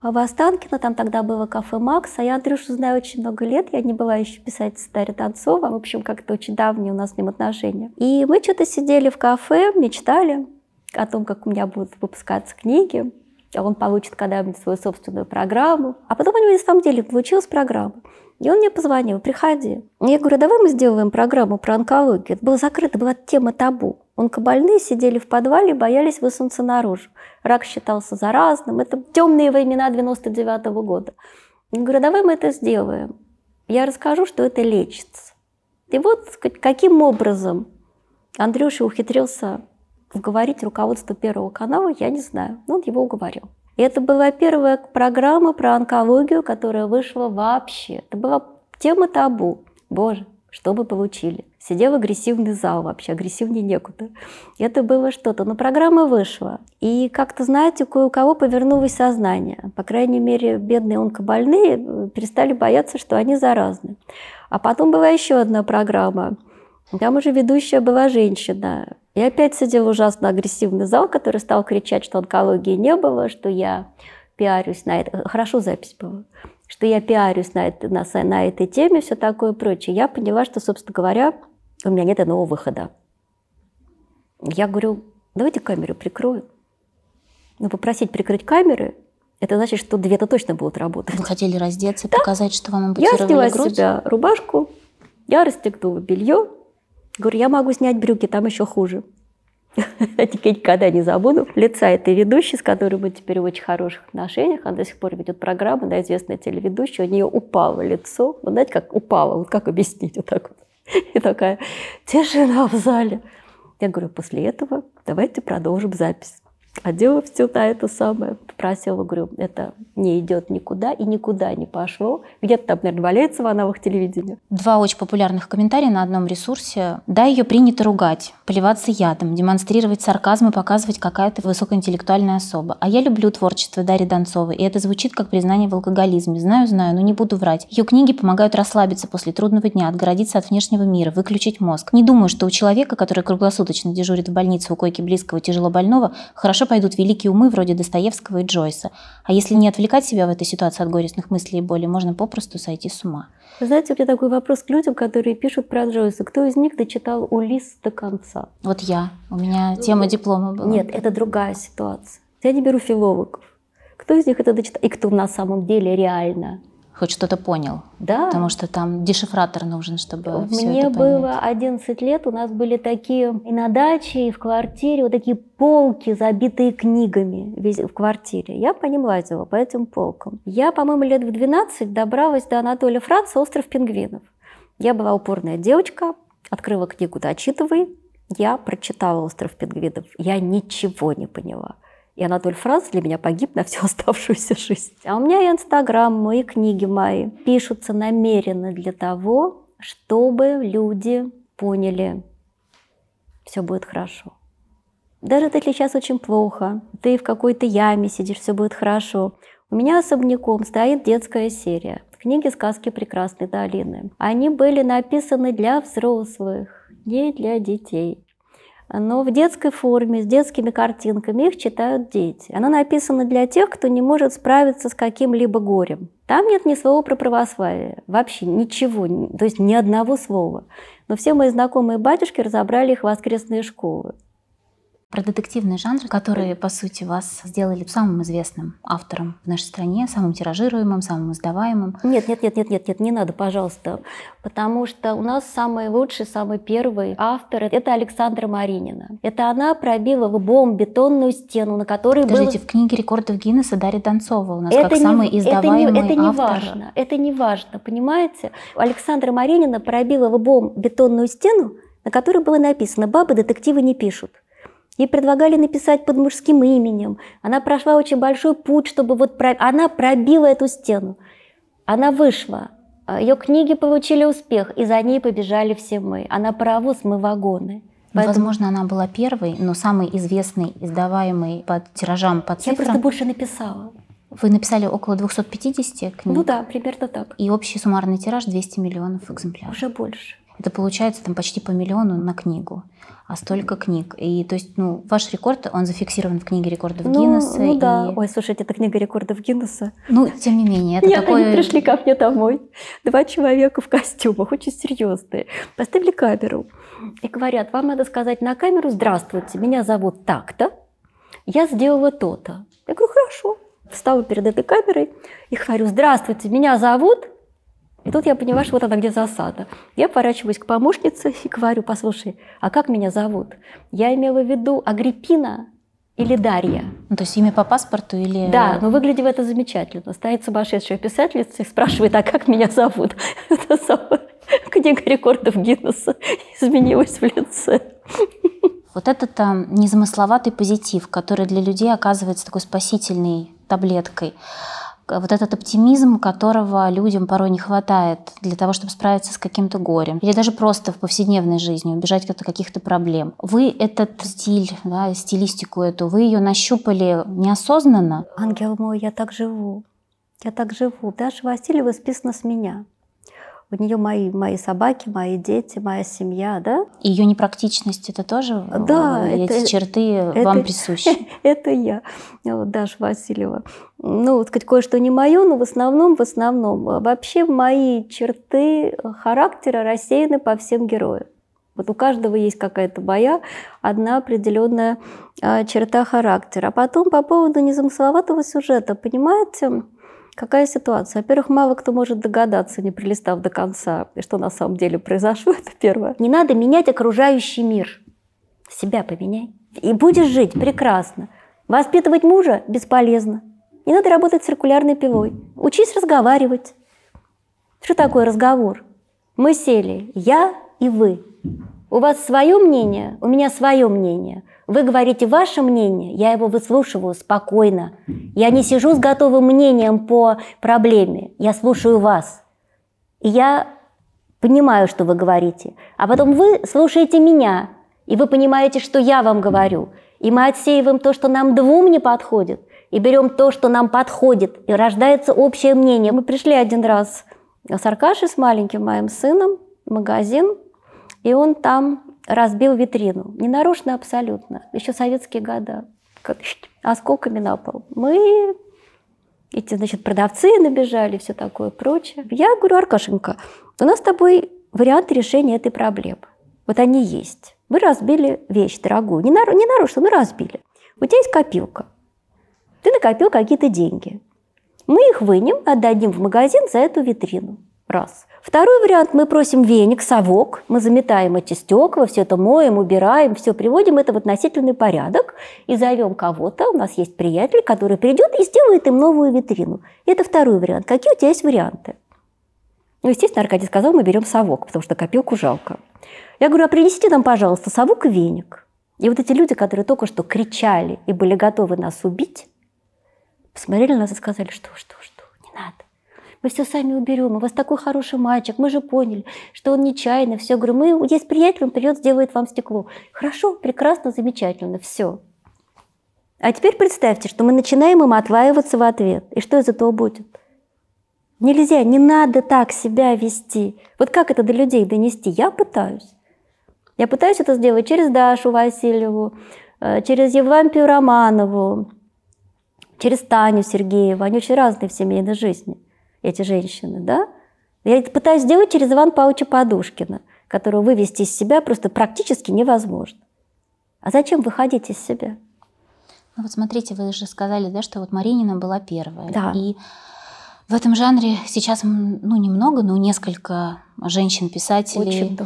в Останкино, там тогда было кафе «Макс», а я Андрюшу знаю очень много лет, я не была еще писательница Дарья Танцова, в общем, как-то очень давние у нас с ним отношения. И мы что-то сидели в кафе, мечтали о том, как у меня будут выпускаться книги, а он получит когда-нибудь свою собственную программу. А потом у него на самом деле получилась программа. И он мне позвонил, приходи. Я говорю, давай мы сделаем программу про онкологию. Это было закрыто, была тема табу. Онкобольные сидели в подвале, боялись высунуться наружу. Рак считался заразным. Это темные времена 99 -го года. Я говорю, давай мы это сделаем. Я расскажу, что это лечится. И вот каким образом Андрюша ухитрился уговорить руководство Первого канала, я не знаю. Но ну, он его уговорил. Это была первая программа про онкологию, которая вышла вообще. Это была тема табу. Боже, что мы получили? Сидел агрессивный зал вообще, агрессивнее некуда. Это было что-то. Но программа вышла. И как-то, знаете, кое у кого повернулось сознание. По крайней мере, бедные онкобольные э, перестали бояться, что они заразны. А потом была еще одна программа. Там уже ведущая была женщина. И опять сидел ужасно агрессивный зал, который стал кричать, что онкологии не было, что я пиарюсь на это. Хорошо запись была что я пиарюсь на, это, на, на этой теме, все такое прочее. Я поняла, что, собственно говоря, у меня нет одного выхода. Я говорю, давайте камеру прикрою. Но ну, попросить прикрыть камеры, это значит, что две-то точно будут работать. Вы хотели раздеться, да? показать, что вам ампутировали Я сняла грудь? себя рубашку, я расстегнула белье, Говорю, я могу снять брюки, там еще хуже. *laughs* Никогда не забуду. Лица этой ведущей, с которой мы теперь в очень хороших отношениях, она до сих пор ведет программу, она известная телеведущая, у нее упало лицо. Вы знаете, как упало, вот как объяснить вот так вот. *laughs* И такая тишина в зале. Я говорю, после этого давайте продолжим запись. Одела «А на это самое, попросила, говорю, это не идет никуда и никуда не пошло. Где-то там, наверное, валяется в анавах телевидения. Два очень популярных комментария на одном ресурсе. Да, ее принято ругать, плеваться ядом, демонстрировать сарказм и показывать какая-то высокоинтеллектуальная особа. А я люблю творчество Дарьи Донцовой, и это звучит как признание в алкоголизме. Знаю, знаю, но не буду врать. Ее книги помогают расслабиться после трудного дня, отгородиться от внешнего мира, выключить мозг. Не думаю, что у человека, который круглосуточно дежурит в больнице у койки близкого тяжело больного, хорошо Хорошо пойдут великие умы вроде Достоевского и Джойса. А если не отвлекать себя в этой ситуации от горестных мыслей и боли, можно попросту сойти с ума. знаете, у меня такой вопрос к людям, которые пишут про Джойса. Кто из них дочитал Улис до конца? Вот я. У меня тема диплома была. Нет, это другая ситуация. Я не беру филологов. Кто из них это дочитал? И кто на самом деле реально хоть что-то понял. Да. Потому что там дешифратор нужен, чтобы э, Мне все это понять. Мне было понять. 11 лет, у нас были такие и на даче, и в квартире, вот такие полки, забитые книгами в квартире. Я по ним лазила, по этим полкам. Я, по-моему, лет в 12 добралась до Анатолия Франца «Остров пингвинов». Я была упорная девочка, открыла книгу «Дочитывай», я прочитала «Остров пингвинов». Я ничего не поняла. И Анатоль Франц для меня погиб на всю *laughs* оставшуюся жизнь. А у меня и Инстаграм, мои книги мои пишутся намеренно для того, чтобы люди поняли, все будет хорошо. Даже если сейчас очень плохо, ты в какой-то яме сидишь, все будет хорошо. У меня особняком стоит детская серия. Книги «Сказки прекрасной долины». Они были написаны для взрослых, не для детей но в детской форме, с детскими картинками. Их читают дети. Она написана для тех, кто не может справиться с каким-либо горем. Там нет ни слова про православие, вообще ничего, то есть ни одного слова. Но все мои знакомые батюшки разобрали их в воскресные школы про детективный жанр, который, по сути, вас сделали самым известным автором в нашей стране, самым тиражируемым, самым издаваемым. Нет, нет, нет, нет, нет, нет, не надо, пожалуйста. Потому что у нас самый лучший, самый первый автор – это Александра Маринина. Это она пробила в лбом бетонную стену, на которой Подождите, было... в книге рекордов Гиннесса Дарья Донцова у нас это как не, самый издаваемый это не, это не автор. Важно, это не важно, понимаете? Александра Маринина пробила в лбом бетонную стену, на которой было написано «Бабы детективы не пишут». Ей предлагали написать под мужским именем. Она прошла очень большой путь, чтобы вот... Про... Она пробила эту стену. Она вышла. А, Ее книги получили успех, и за ней побежали все мы. Она паровоз, мы вагоны. Ну, Поэтому... Возможно, она была первой, но самой известной, издаваемой под тиражам, по цифрам. Я просто больше написала. Вы написали около 250 книг? Ну да, примерно так. И общий суммарный тираж 200 миллионов экземпляров. Уже больше. Это получается там почти по миллиону на книгу. А столько книг. И то есть, ну, ваш рекорд, он зафиксирован в книге рекордов ну, Гиннесса. Ну и... да. Ой, слушайте, это книга рекордов Гиннесса. Ну, тем не менее, это Нет, такое... они пришли ко мне домой. Два человека в костюмах, очень серьезные. Поставили камеру и говорят, вам надо сказать на камеру, здравствуйте, меня зовут так-то, я сделала то-то. Я говорю, хорошо. Встала перед этой камерой и говорю, здравствуйте, меня зовут и тут я понимаю, что вот она где засада. Я поворачиваюсь к помощнице и говорю, послушай, а как меня зовут? Я имела в виду Агриппина или Дарья. Ну, то есть имя по паспорту или... Да, но выглядело это замечательно. Стоит сумасшедшая писательница и спрашивает, а как меня зовут? Книга рекордов Гиннесса изменилась в лице. Вот этот а, незамысловатый позитив, который для людей оказывается такой спасительной таблеткой – Э, вот этот оптимизм, которого людям порой не хватает для того, чтобы справиться с каким-то горем, или даже просто в повседневной жизни убежать от каких-то проблем. Вы этот стиль, да, стилистику эту, вы ее нащупали неосознанно? Ангел мой, я так живу. Я так живу. Даже Васильева списана с меня у нее мои, мои собаки, мои дети, моя семья, да? Ее непрактичность это тоже э, да, эти это, черты это, вам присущи. *laughs* Это я, ну Даша Васильева. Ну, вот кое-что не мое, но в основном, в основном. А вообще мои черты э, характера рассеяны по всем героям. Вот у каждого есть какая-то боя, одна определенная а, черта характера. А потом по поводу незамысловатого сюжета, понимаете, Какая ситуация? Во-первых, мало кто может догадаться, не прилистав до конца, что на самом деле произошло, *laughs* это первое. Не надо менять окружающий мир. Себя поменяй. И будешь жить прекрасно. Воспитывать мужа бесполезно. Не надо работать циркулярной пилой. Учись разговаривать. Что такое разговор? Мы сели, я и вы. У вас свое мнение, у меня свое мнение. Вы говорите ваше мнение, я его выслушиваю спокойно. Я не сижу с готовым мнением по проблеме, я слушаю вас. И я понимаю, что вы говорите. А потом вы слушаете меня, и вы понимаете, что я вам говорю. И мы отсеиваем то, что нам двум не подходит, и берем то, что нам подходит, и рождается общее мнение. Мы пришли один раз с Аркашей, с маленьким моим сыном, в магазин, и он там разбил витрину. Не нарушено абсолютно. Еще советские года. Как, осколками а на пол. Мы эти, значит, продавцы набежали, все такое прочее. Я говорю, Аркашенко, у нас с тобой варианты решения этой проблемы. Вот они есть. Мы разбили вещь дорогую. Не, нару, не нарушили, но разбили. У тебя есть копилка. Ты накопил какие-то деньги. Мы их вынем, отдадим в магазин за эту витрину. Раз. Второй вариант – мы просим веник, совок, мы заметаем эти стекла, все это моем, убираем, все приводим это в относительный порядок и зовем кого-то, у нас есть приятель, который придет и сделает им новую витрину. Это второй вариант. Какие у тебя есть варианты? Ну, естественно, Аркадий сказал, мы берем совок, потому что копилку жалко. Я говорю, а принесите нам, пожалуйста, совок и веник. И вот эти люди, которые только что кричали и были готовы нас убить, посмотрели на нас и сказали, что, что, что, не надо, мы все сами уберем, у вас такой хороший мальчик, мы же поняли, что он нечаянно, все, говорю, мы есть приятель, он придет, сделает вам стекло. Хорошо, прекрасно, замечательно, все. А теперь представьте, что мы начинаем им отваиваться в ответ. И что из этого будет? Нельзя, не надо так себя вести. Вот как это до людей донести? Я пытаюсь. Я пытаюсь это сделать через Дашу Васильеву, э, через Евлампию Романову, через Таню Сергееву. Они очень разные в семейной жизни эти женщины, да? Я это пытаюсь сделать через Ивана Павловича Подушкина, которого вывести из себя просто практически невозможно. А зачем выходить из себя? Ну вот смотрите, вы же сказали, да, что вот Маринина была первая. Да. И в этом жанре сейчас, ну, немного, но несколько женщин-писателей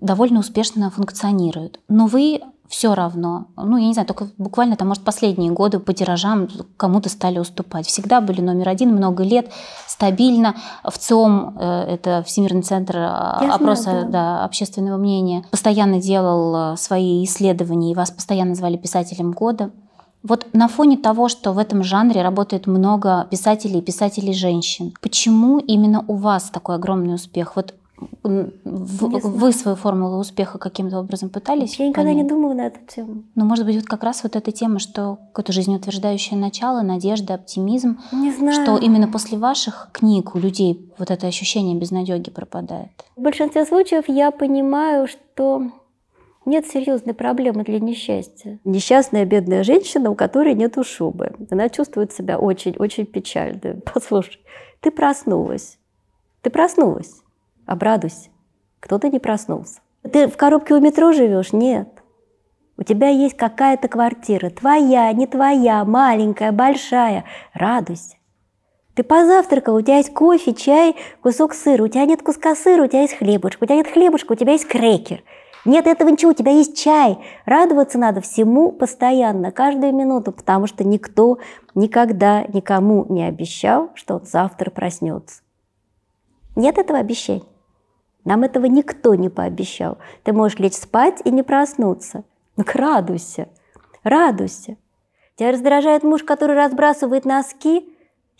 довольно успешно функционируют. Но вы все равно. Ну, я не знаю, только буквально там, может, последние годы по тиражам кому-то стали уступать. Всегда были номер один много лет, стабильно. В ЦИОМ, э, это Всемирный центр а, опроса знаю, да. Да, общественного мнения, постоянно делал э, свои исследования, и вас постоянно звали писателем года. Вот на фоне того, что в этом жанре работает много писателей и писателей-женщин, почему именно у вас такой огромный успех? Вот вы свою формулу успеха каким-то образом пытались? Я никогда понять? не думала на эту тему. Ну, может быть, вот как раз вот эта тема, что какое-то жизнеутверждающее начало, надежда, оптимизм. Не знаю. Что именно после ваших книг у людей вот это ощущение безнадеги пропадает? В большинстве случаев я понимаю, что нет серьезной проблемы для несчастья. Несчастная бедная женщина, у которой нет шубы. Она чувствует себя очень-очень печально. *laughs* Послушай, ты проснулась. Ты проснулась. Обрадуйся. Кто-то не проснулся. Ты в коробке у метро живешь? Нет. У тебя есть какая-то квартира. Твоя, не твоя, маленькая, большая. Радуйся. Ты позавтракал, у тебя есть кофе, чай, кусок сыра. У тебя нет куска сыра, у тебя есть хлебушка. У тебя нет хлебушка, у тебя есть крекер. Нет этого ничего, у тебя есть чай. Радоваться надо всему постоянно, каждую минуту, потому что никто никогда никому не обещал, что он завтра проснется. Нет этого обещания. Нам этого никто не пообещал. Ты можешь лечь спать и не проснуться. Ну, радуйся, радуйся. Тебя раздражает муж, который разбрасывает носки?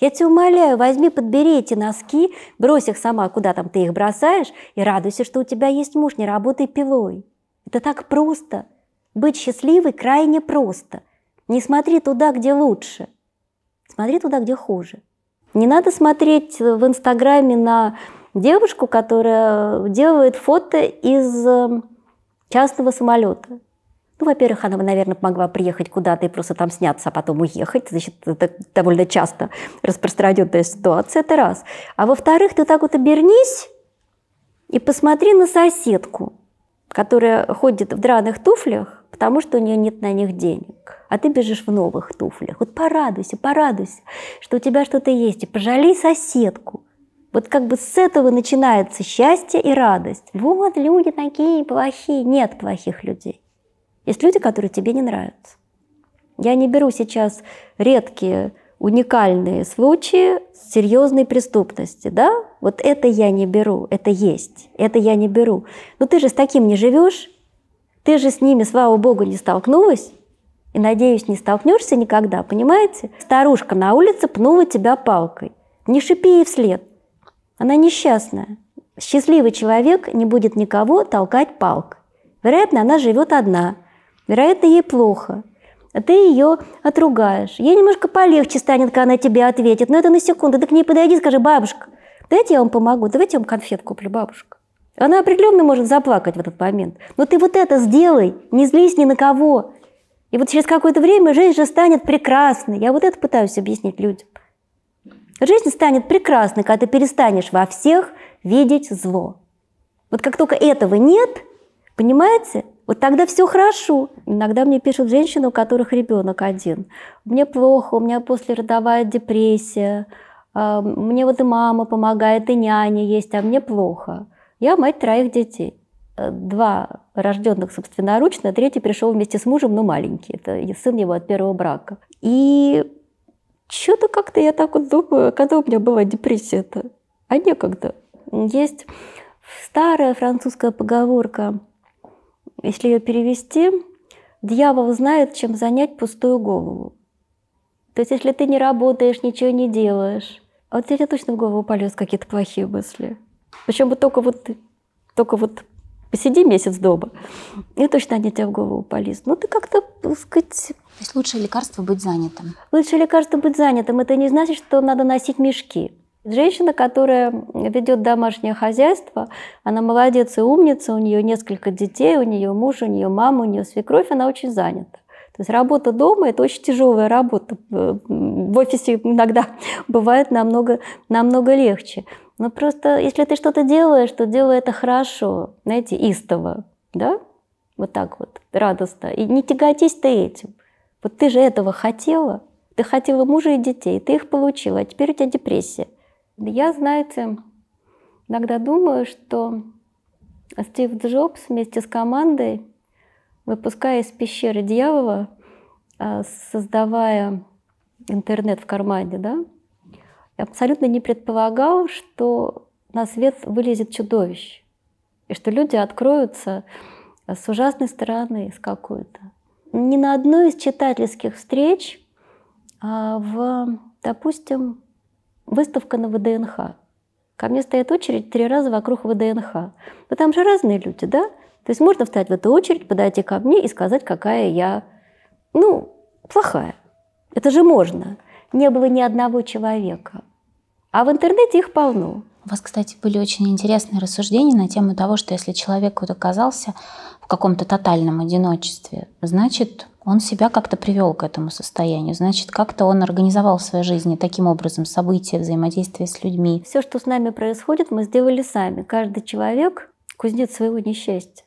Я тебя умоляю, возьми, подбери эти носки, брось их сама, куда там ты их бросаешь, и радуйся, что у тебя есть муж, не работай пилой. Это так просто. Быть счастливой крайне просто. Не смотри туда, где лучше. Смотри туда, где хуже. Не надо смотреть в Инстаграме на девушку, которая делает фото из эм, частного самолета. Ну, во-первых, она, наверное, могла приехать куда-то и просто там сняться, а потом уехать. Значит, это довольно часто распространенная ситуация, это раз. А во-вторых, ты так вот обернись и посмотри на соседку, которая ходит в драных туфлях, потому что у нее нет на них денег. А ты бежишь в новых туфлях. Вот порадуйся, порадуйся, что у тебя что-то есть, и пожалей соседку – вот как бы с этого начинается счастье и радость. Вот люди такие плохие. Нет плохих людей. Есть люди, которые тебе не нравятся. Я не беру сейчас редкие, уникальные случаи серьезной преступности, да? Вот это я не беру, это есть, это я не беру. Но ты же с таким не живешь, ты же с ними, слава богу, не столкнулась, и, надеюсь, не столкнешься никогда, понимаете? Старушка на улице пнула тебя палкой. Не шипи ей вслед. Она несчастна. Счастливый человек не будет никого толкать палк. Вероятно, она живет одна. Вероятно, ей плохо. А ты ее отругаешь. Ей немножко полегче станет, когда она тебе ответит. Но это на секунду. Ты к ней подойди, скажи, бабушка, дайте я вам помогу, давайте я вам конфетку куплю, бабушка. Она определенно может заплакать в этот момент. Но ты вот это сделай, не злись ни на кого. И вот через какое-то время жизнь же станет прекрасной. Я вот это пытаюсь объяснить людям. Жизнь станет прекрасной, когда ты перестанешь во всех видеть зло. Вот как только этого нет, понимаете, вот тогда все хорошо. Иногда мне пишут женщины, у которых ребенок один. Мне плохо, у меня послеродовая депрессия, а, мне вот и мама помогает, и няня есть, а мне плохо. Я мать троих детей. Э, два рожденных собственноручно, третий пришел вместе с мужем, но маленький. Это сын его от первого брака. И что-то как-то я так вот думаю, когда у меня была депрессия-то, а некогда. Есть старая французская поговорка, если ее перевести, дьявол знает, чем занять пустую голову. То есть если ты не работаешь, ничего не делаешь, а вот тебе точно в голову полез какие-то плохие мысли. Причем бы только вот, только вот посиди месяц дома, и точно они тебя в голову полезут. Ну, ты как-то, так сказать... То есть лучшее лекарство быть занятым. Лучше лекарство быть занятым. Это не значит, что надо носить мешки. Женщина, которая ведет домашнее хозяйство, она молодец и умница, у нее несколько детей, у нее муж, у нее мама, у нее свекровь, она очень занята. То есть работа дома – это очень тяжелая работа. Э, в офисе иногда *laughs* бывает намного, намного легче. Ну просто если ты что-то делаешь, то делай это хорошо, знаете, истово, да? Вот так вот, радостно. И не тяготись ты этим. Вот ты же этого хотела. Ты хотела мужа и детей, ты их получила, а теперь у тебя депрессия. Я, знаете, иногда думаю, что Стив Джобс вместе с командой, выпуская из пещеры дьявола, а, создавая интернет в кармане, да, абсолютно не предполагал, что на свет вылезет чудовище, и что люди откроются э, с ужасной стороны, с какой-то. Ни на одной из читательских встреч а в, допустим, выставка на ВДНХ. Ко мне стоит очередь три раза вокруг ВДНХ. Но там же разные люди, да? То есть можно встать в эту очередь, подойти ко мне и сказать, какая я, ну, плохая. Это же можно не было ни одного человека. А в интернете их полно. У вас, кстати, были очень интересные рассуждения на тему того, что если человек вот оказался в каком-то тотальном одиночестве, значит, он себя как-то привел к этому состоянию, значит, как-то он организовал в своей жизни таким образом события, взаимодействие с людьми. Все, что с нами происходит, мы сделали сами. Каждый человек кузнец своего несчастья.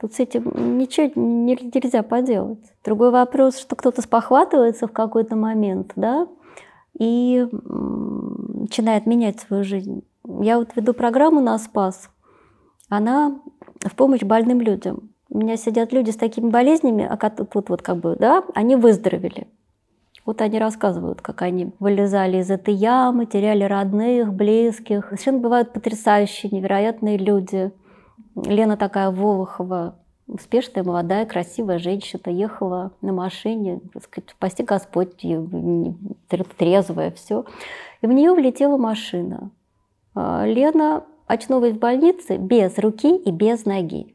Тут с этим ничего нельзя поделать. Другой вопрос, что кто-то спохватывается в какой-то момент, да, и начинает менять свою жизнь. Я вот веду программу на Спас. Она в помощь больным людям. У меня сидят люди с такими болезнями, а вот, вот как бы, да, они выздоровели. Вот они рассказывают, как они вылезали из этой ямы, теряли родных, близких. Совершенно бывают потрясающие, невероятные люди – Лена такая Волохова, успешная, молодая, красивая женщина, ехала на машине, так сказать, спасти Господь, трезвая, все. И в нее влетела машина. А, Лена очнулась в больнице без руки и без ноги.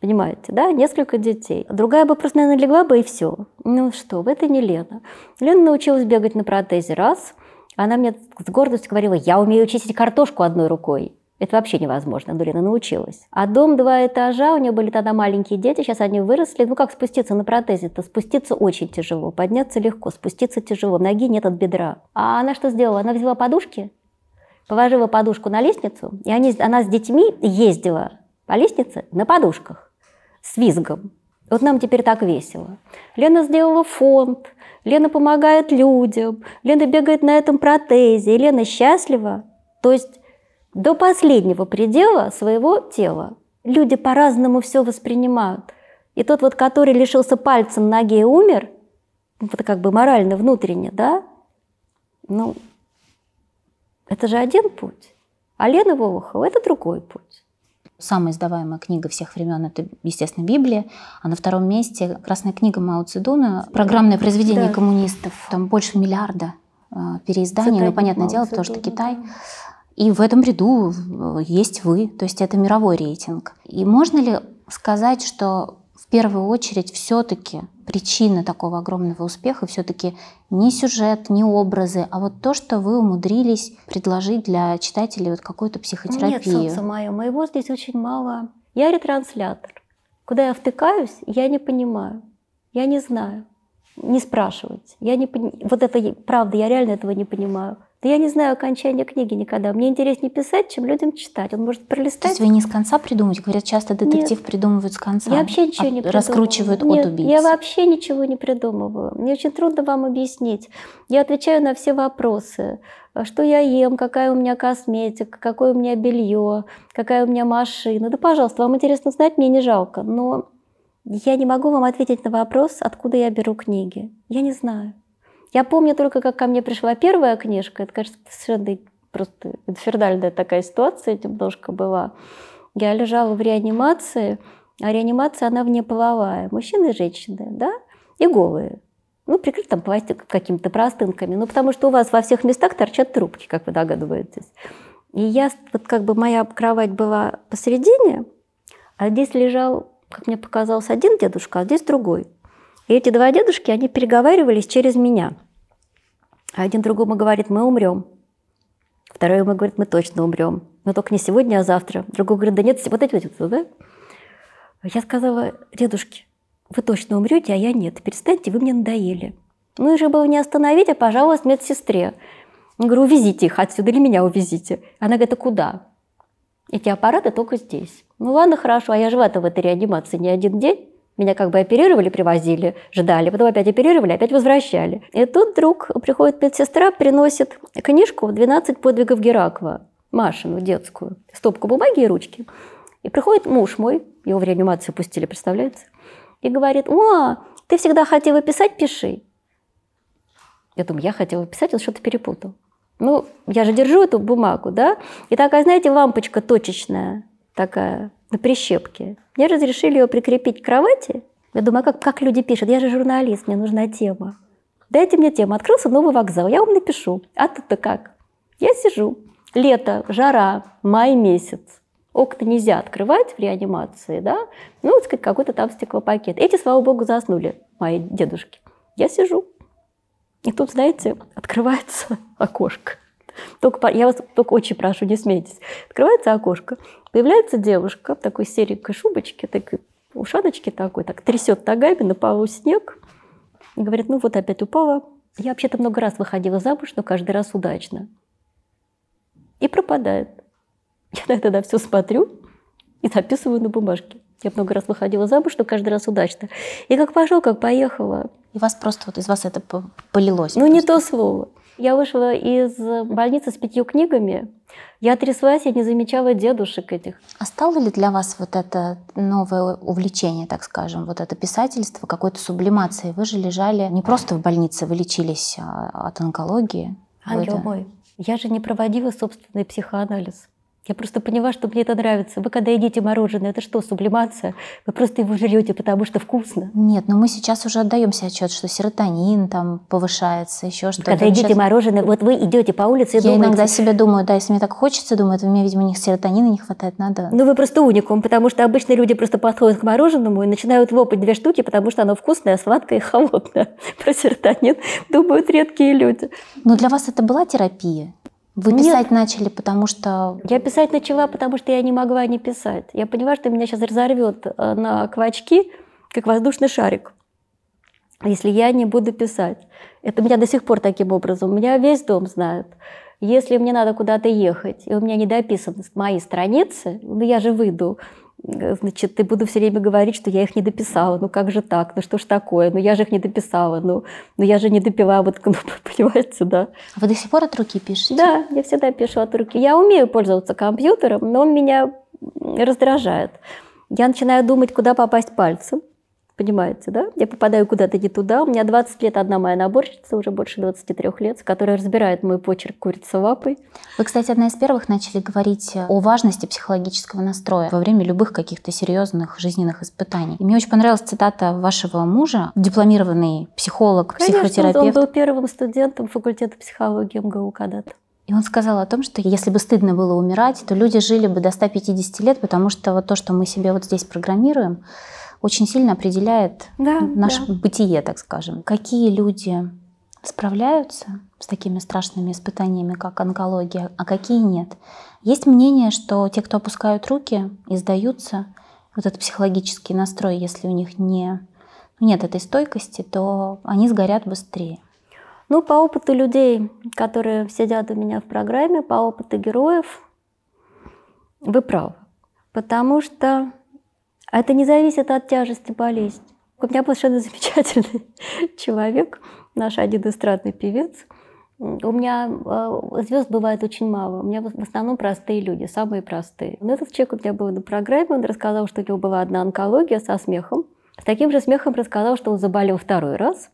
Понимаете, да? Несколько детей. Другая бы просто, наверное, легла бы и все. Ну что, в это не Лена. Лена научилась бегать на протезе раз. Она мне с гордостью говорила, я умею чистить картошку одной рукой. Это вообще невозможно, Дурина научилась. А дом два этажа, у нее были тогда маленькие дети, сейчас они выросли. Ну как спуститься на протезе-то? Спуститься очень тяжело, подняться легко, спуститься тяжело, ноги нет от бедра. А она что сделала? Она взяла подушки, положила подушку на лестницу, и они, она с детьми ездила по лестнице на подушках с визгом. Вот нам теперь так весело. Лена сделала фонд, Лена помогает людям, Лена бегает на этом протезе, и Лена счастлива. То есть до последнего предела своего тела. Люди по-разному все воспринимают. И тот вот, который лишился пальцем ноги и умер, ну, вот как бы морально, внутренне, да, ну, это же один путь. А Лена Волохова – это другой путь. Самая издаваемая книга всех времен – это, естественно, Библия. А на втором месте «Красная книга Мао Цзэдуна» – программное произведение да. коммунистов. Там больше миллиарда э, переизданий. Цитат, ну, понятное Мао дело, Цзэдуна, потому что Китай и в этом ряду э, есть вы, то есть это мировой рейтинг. И можно ли сказать, что в первую очередь все-таки причина такого огромного успеха все-таки не сюжет, не образы, а вот то, что вы умудрились предложить для читателей вот какую-то психотерапию. Нет, солнце мое, моего здесь очень мало. Я ретранслятор. Куда я втыкаюсь, я не понимаю, я не знаю. Не спрашивайте. Я не пон... Вот это правда, я реально этого не понимаю. Да я не знаю окончания книги никогда. Мне интереснее писать, чем людям читать. Он может пролистать. То есть вы не с конца придумаете? Говорят, часто детектив Нет. придумывают с конца. Я вообще ничего а не придумываю. Раскручивают Нет, от убийц. Я вообще ничего не придумываю. Мне очень трудно вам объяснить. Я отвечаю на все вопросы. А что я ем, какая у меня косметика, какое у меня белье, какая у меня машина. Да, пожалуйста, вам интересно знать, мне не жалко. Но я не могу вам ответить на вопрос, откуда я беру книги. Я не знаю. Я помню только, как ко мне пришла первая книжка. Это, кажется, совершенно просто инфернальная такая ситуация немножко была. Я лежала в реанимации, а реанимация, она вне половая. Мужчины и женщины, да? И голые. Ну, прикрыт там пластик какими-то простынками. Ну, потому что у вас во всех местах торчат трубки, как вы догадываетесь. И я, вот как бы моя кровать была посередине, а здесь лежал, как мне показалось, один дедушка, а здесь другой. И эти два дедушки, они переговаривались через меня – а один другому говорит, мы умрем. Второй ему говорит, мы точно умрем. Но только не сегодня, а завтра. Другой говорит, да нет, вот эти вот, вот да? Я сказала, дедушки, вы точно умрете, а я нет. Перестаньте, вы мне надоели. Ну и же было не остановить, а, пожалуйста, медсестре. Я говорю, увезите их отсюда или меня увезите. Она говорит, а куда? Эти аппараты только здесь. Ну ладно, хорошо, а я жива-то в этой реанимации не один день. Меня как бы оперировали, привозили, ждали, потом опять оперировали, опять возвращали. И тут вдруг приходит медсестра, приносит книжку «12 подвигов Геракла», Машину детскую, стопку бумаги и ручки. И приходит муж мой, его в реанимацию пустили, представляете, и говорит, «О, ты всегда хотела писать, пиши». Я думаю, я хотела писать, он что-то перепутал. Ну, я же держу эту бумагу, да? И такая, знаете, лампочка точечная такая, на прищепке. Мне разрешили ее прикрепить к кровати. Я думаю, а как, как люди пишут? Я же журналист, мне нужна тема. Дайте мне тему. Открылся новый вокзал, я вам напишу. А тут то как? Я сижу. Лето, жара, май месяц. Окна нельзя открывать в реанимации, да? Ну, вот сказать, какой-то там стеклопакет. Эти, слава богу, заснули, мои дедушки. Я сижу. И тут, знаете, открывается *laughs* окошко. Только, я вас только очень прошу, не смейтесь. Открывается окошко, появляется девушка в такой серенькой шубочке, такой ушаночке такой, так трясет ногами, напал полу снег. И говорит, ну вот опять упала. Я вообще-то много раз выходила замуж, но каждый раз удачно. И пропадает. Я тогда все смотрю и записываю на бумажке. Я много раз выходила замуж, но каждый раз удачно. И как пошел, как поехала. И вас просто вот из вас это полилось. Ну, просто. не то слово. Я вышла из больницы с пятью книгами. Я тряслась, я не замечала дедушек этих. А стало ли для вас вот это новое увлечение, так скажем, вот это писательство какой-то сублимацией? Вы же лежали не просто в больнице, вы лечились а, от онкологии. Ангел это... мой, я же не проводила собственный психоанализ. Я просто поняла, что мне это нравится. Вы когда едите мороженое, это что, сублимация? Вы просто его жрете, потому что вкусно? Нет, но ну мы сейчас уже отдаем себе отчет, что серотонин там повышается, еще что-то. Когда едите сейчас... мороженое, вот вы идете по улице и Я думаете... иногда себе думаю, да, если мне так хочется, думаю, это у меня, видимо, них серотонина не хватает, надо... Ну вы просто уникум, потому что обычные люди просто подходят к мороженому и начинают лопать две штуки, потому что оно вкусное, сладкое и холодное. *laughs* Про серотонин думают редкие люди. Но ну, для вас это была терапия? Вы Нет. писать начали, потому что... Я писать начала, потому что я не могла не писать. Я поняла, что меня сейчас разорвет э, на квачки, как воздушный шарик, если я не буду писать. Это меня до сих пор таким образом. Меня весь дом знает. Если мне надо куда-то ехать, и у меня не дописаны мои страницы, ну я же выйду значит, ты буду все время говорить, что я их не дописала, ну как же так, ну что ж такое, ну я же их не дописала, ну, ну я же не допила, вот, *laughs* ну, понимаете, да. А вы до сих пор от руки пишете? Да, я всегда пишу от руки. Я умею пользоваться компьютером, но он меня раздражает. Я начинаю думать, куда попасть пальцем, Понимаете, да? Я попадаю куда-то не туда. У меня 20 лет одна моя наборщица, уже больше 23 лет, которая разбирает мой почерк курица лапой. Вы, кстати, одна из первых начали говорить о важности психологического настроя во время любых каких-то серьезных жизненных испытаний. И мне очень понравилась цитата вашего мужа, дипломированный психолог, Конечно, психотерапевт. он был первым студентом факультета психологии МГУ когда-то. И он сказал о том, что если бы стыдно было умирать, то люди жили бы до 150 лет, потому что вот то, что мы себе вот здесь программируем, очень сильно определяет да, наше да. бытие, так скажем. Какие люди справляются с такими страшными испытаниями, как онкология, а какие нет. Есть мнение, что те, кто опускают руки и сдаются, вот этот психологический настрой, если у них не, ну, нет этой стойкости, то они сгорят быстрее. Ну, по опыту людей, которые сидят у меня в программе, по опыту героев, вы правы. Потому что а это не зависит от тяжести болезни. У меня был совершенно замечательный *laughs* человек, наш один эстрадный певец. У меня э, звезд бывает очень мало. У меня в основном простые люди, самые простые. Но этот человек у меня был на программе, он рассказал, что у него была одна онкология со смехом. С таким же смехом рассказал, что он заболел второй раз.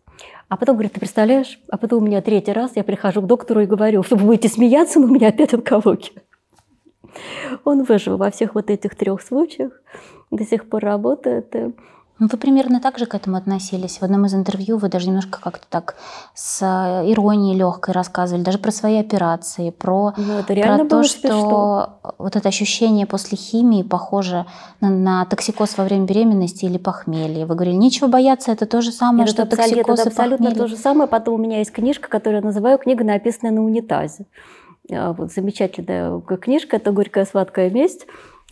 А потом говорит, ты представляешь, а потом у меня третий раз, я прихожу к доктору и говорю, что вы будете смеяться, но у меня опять онкология. Он выжил во всех вот этих трех случаях до сих пор работает. Ну, вы примерно так же к этому относились. В одном из интервью вы даже немножко как-то так с э, иронией легкой рассказывали, даже про свои операции, про, ну, это про то, что, что вот это ощущение после химии похоже на, на токсикоз во время беременности или похмелье. Вы говорили, нечего бояться, это то же самое, это что абсолют, токсикоз это и абсолютно то же самое. Потом у меня есть книжка, которую я называю «Книга, написанная на унитазе». А, вот замечательная книжка, это «Горькая сладкая месть».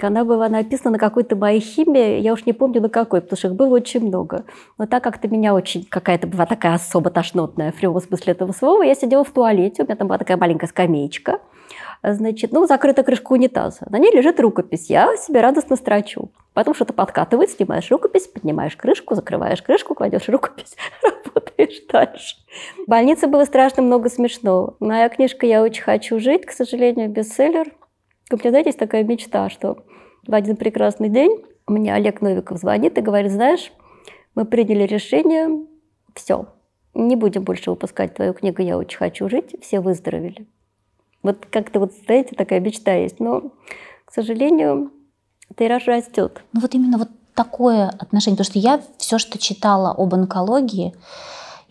Она была написана на какой-то моей химии, я уж не помню на какой, потому что их было очень много. Но так как-то меня очень какая-то была такая особо тошнотная, в прямом смысле этого слова, я сидела в туалете, у меня там была такая маленькая скамеечка, значит, ну, закрыта крышка унитаза. На ней лежит рукопись. Я себе радостно строчу. Потом что-то подкатывает, снимаешь рукопись, поднимаешь крышку, закрываешь крышку, кладешь рукопись, *laughs* работаешь дальше. В больнице было страшно много смешного. Моя книжка «Я очень хочу жить», к сожалению, бестселлер. У меня, знаете, есть такая мечта, что в один прекрасный день мне Олег Новиков звонит и говорит, знаешь, мы приняли решение, все, не будем больше выпускать твою книгу «Я очень хочу жить», все выздоровели. Вот как-то вот, знаете, такая мечта есть, но, к сожалению, тираж растет. Ну вот именно вот такое отношение, потому что я все, что читала об онкологии,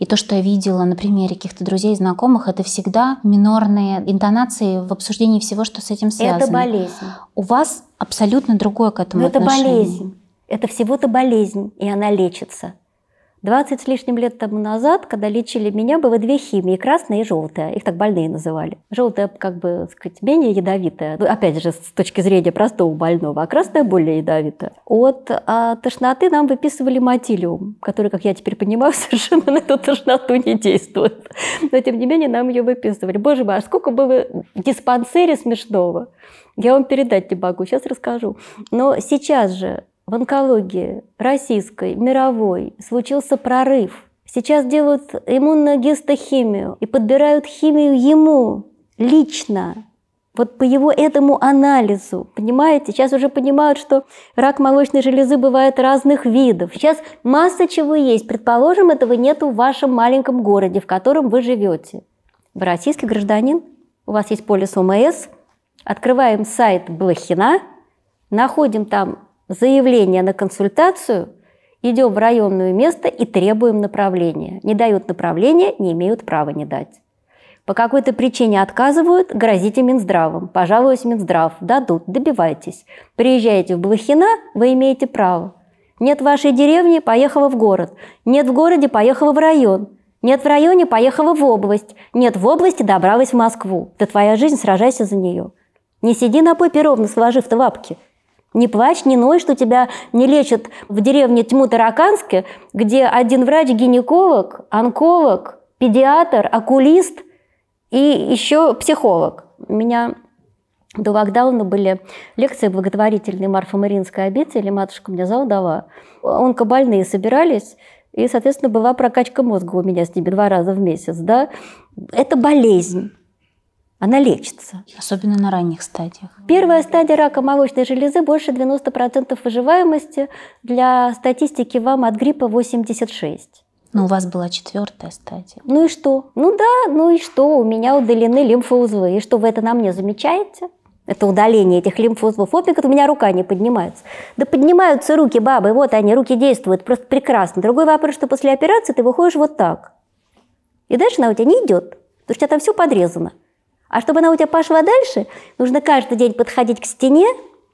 и то, что я видела на примере каких-то друзей, и знакомых, это всегда минорные интонации в обсуждении всего, что с этим связано. Это болезнь. У вас абсолютно другое к этому Но отношение. Это болезнь. Это всего-то болезнь, и она лечится. 20 с лишним лет тому назад, когда лечили меня, было две химии, красная и желтая. Их так больные называли. Желтая, как бы, сказать, менее ядовитая. Ну, опять же, с точки зрения простого больного, а красная более ядовитая. От а, тошноты нам выписывали матилиум, который, как я теперь понимаю, *laughs* совершенно на эту тошноту не действует. Но, тем не менее, нам ее выписывали. Боже мой, а сколько было в диспансере смешного. Я вам передать не могу, сейчас расскажу. Но сейчас же в онкологии российской, мировой случился прорыв. Сейчас делают иммуногистохимию и подбирают химию ему лично, вот по его этому анализу, понимаете, сейчас уже понимают, что рак молочной железы бывает разных видов. Сейчас масса чего есть. Предположим, этого нет в вашем маленьком городе, в котором вы живете. Вы российский гражданин, у вас есть полис ОМС, открываем сайт Блохина, находим там заявление на консультацию, идем в районное место и требуем направления. Не дают направления, не имеют права не дать. По какой-то причине отказывают, грозите Минздравом. пожалуйста, Минздрав. Дадут, добивайтесь. Приезжаете в Блохина, вы имеете право. Нет в вашей деревне, поехала в город. Нет в городе, поехала в район. Нет в районе, поехала в область. Нет в области, добралась в Москву. Да твоя жизнь, сражайся за нее. Не сиди на попе ровно, сложив ты лапки – не плачь, не ной, что тебя не лечат в деревне Тьму Тараканске, где один врач гинеколог, онколог, педиатр, окулист и еще психолог. У меня до локдауна были лекции благотворительной Марфа Мариинской обители, матушка мне зал дала. Онкобольные собирались, и, соответственно, была прокачка мозга у меня с ними два раза в месяц. Да? Это болезнь она лечится. Особенно на ранних стадиях. Первая стадия рака молочной железы больше 90% выживаемости. Для статистики вам от гриппа 86. Но у вас была четвертая стадия. Ну и что? Ну да, ну и что? У меня удалены лимфоузлы. И что, вы это на мне замечаете? Это удаление этих лимфоузлов. Вот у меня рука не поднимается. Да поднимаются руки бабы, вот они, руки действуют, просто прекрасно. Другой вопрос, что после операции ты выходишь вот так. И дальше она у тебя не идет, то есть у тебя там все подрезано. А чтобы она у тебя пошла дальше, нужно каждый день подходить к стене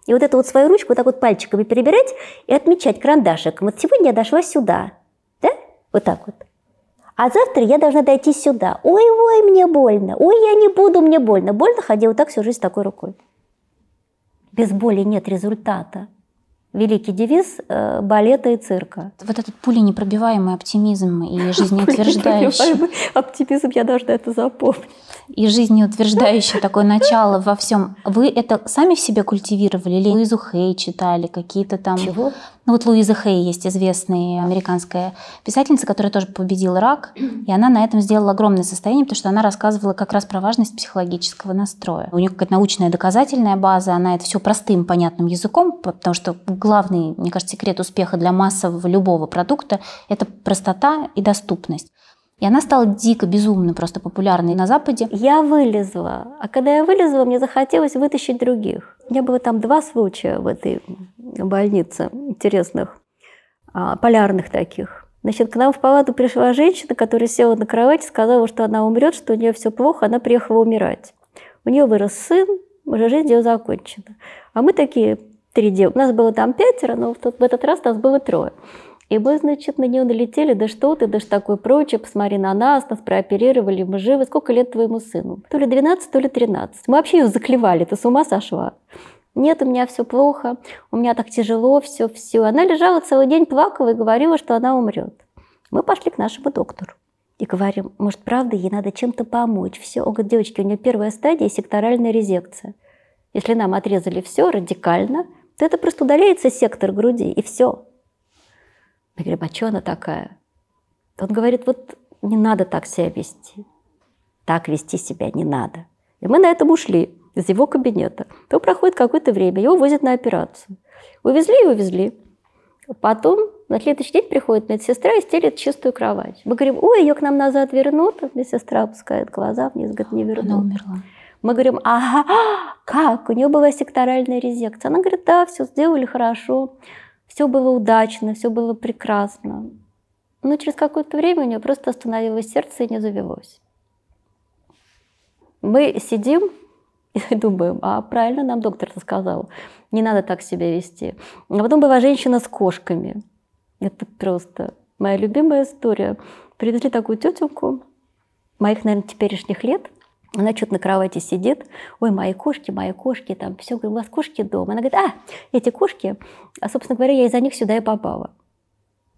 и вот эту вот свою ручку вот так вот пальчиками перебирать и отмечать карандашиком. Вот сегодня я дошла сюда, да? Вот так вот. А завтра я должна дойти сюда. Ой-ой, мне больно. Ой, я не буду, мне больно. Больно ходи вот так всю жизнь с такой рукой. Без боли нет результата великий девиз э, балета и цирка. Вот этот пуленепробиваемый оптимизм и *laughs* жизнеутверждающий... оптимизм, я должна это запомнить. И жизнеутверждающее такое *laughs* начало во всем. Вы это сами в себе культивировали? Или Луизу Хей читали, какие-то там... Чего? Ну вот Луиза Хей есть известная американская писательница, которая тоже победила рак, и она на этом сделала огромное состояние, потому что она рассказывала как раз про важность психологического настроя. У нее какая-то научная доказательная база, она это все простым, понятным языком, потому что главный, мне кажется, секрет успеха для массового любого продукта – это простота и доступность. И она стала дико, безумно просто популярной на Западе. Я вылезла. А когда я вылезла, мне захотелось вытащить других. У меня было там два случая в этой больнице интересных, а, полярных таких. Значит, к нам в палату пришла женщина, которая села на кровать и сказала, что она умрет, что у нее все плохо, она приехала умирать. У нее вырос сын, уже жизнь ее закончена. А мы такие три девушки. У нас было там пятеро, но в, тот, в этот раз нас было трое. И мы, значит, на нее налетели, да что ты, да что такое прочее, посмотри на нас, нас прооперировали, мы живы, сколько лет твоему сыну? То ли 12, то ли 13. Мы вообще ее заклевали, ты с ума сошла? Нет, у меня все плохо, у меня так тяжело, все, все. Она лежала целый день, плакала и говорила, что она умрет. Мы пошли к нашему доктору и говорим, может, правда, ей надо чем-то помочь. Все, он говорит, девочки, у нее первая стадия секторальная резекция. Если нам отрезали все радикально, то это просто удаляется сектор груди, и все. Мы говорим, а что она такая? Он говорит, вот не надо так себя вести. Так вести себя не надо. И мы на этом ушли из его кабинета. То проходит какое-то время, его возят на операцию. Увезли и увезли. Потом на следующий день приходит медсестра и стелит чистую кровать. Мы говорим, ой, ее к нам назад вернут. Медсестра опускает глаза вниз, говорит, не вернут. Она умерла. Мы говорим, ага, *gasps* как, у нее была секторальная резекция. Она говорит, да, все сделали хорошо, все было удачно, все было прекрасно. Но через какое-то время у нее просто остановилось сердце и не завелось. Мы сидим и *laughs* думаем, а правильно нам доктор сказал, не надо так себя вести. А потом была женщина с кошками. Это просто моя любимая история. Привезли такую тетеньку моих, наверное, теперешних лет. Она что-то на кровати сидит, ой, мои кошки, мои кошки, там все, у вас кошки дома. Она говорит, а, эти кошки, а, собственно говоря, я из-за них сюда и попала.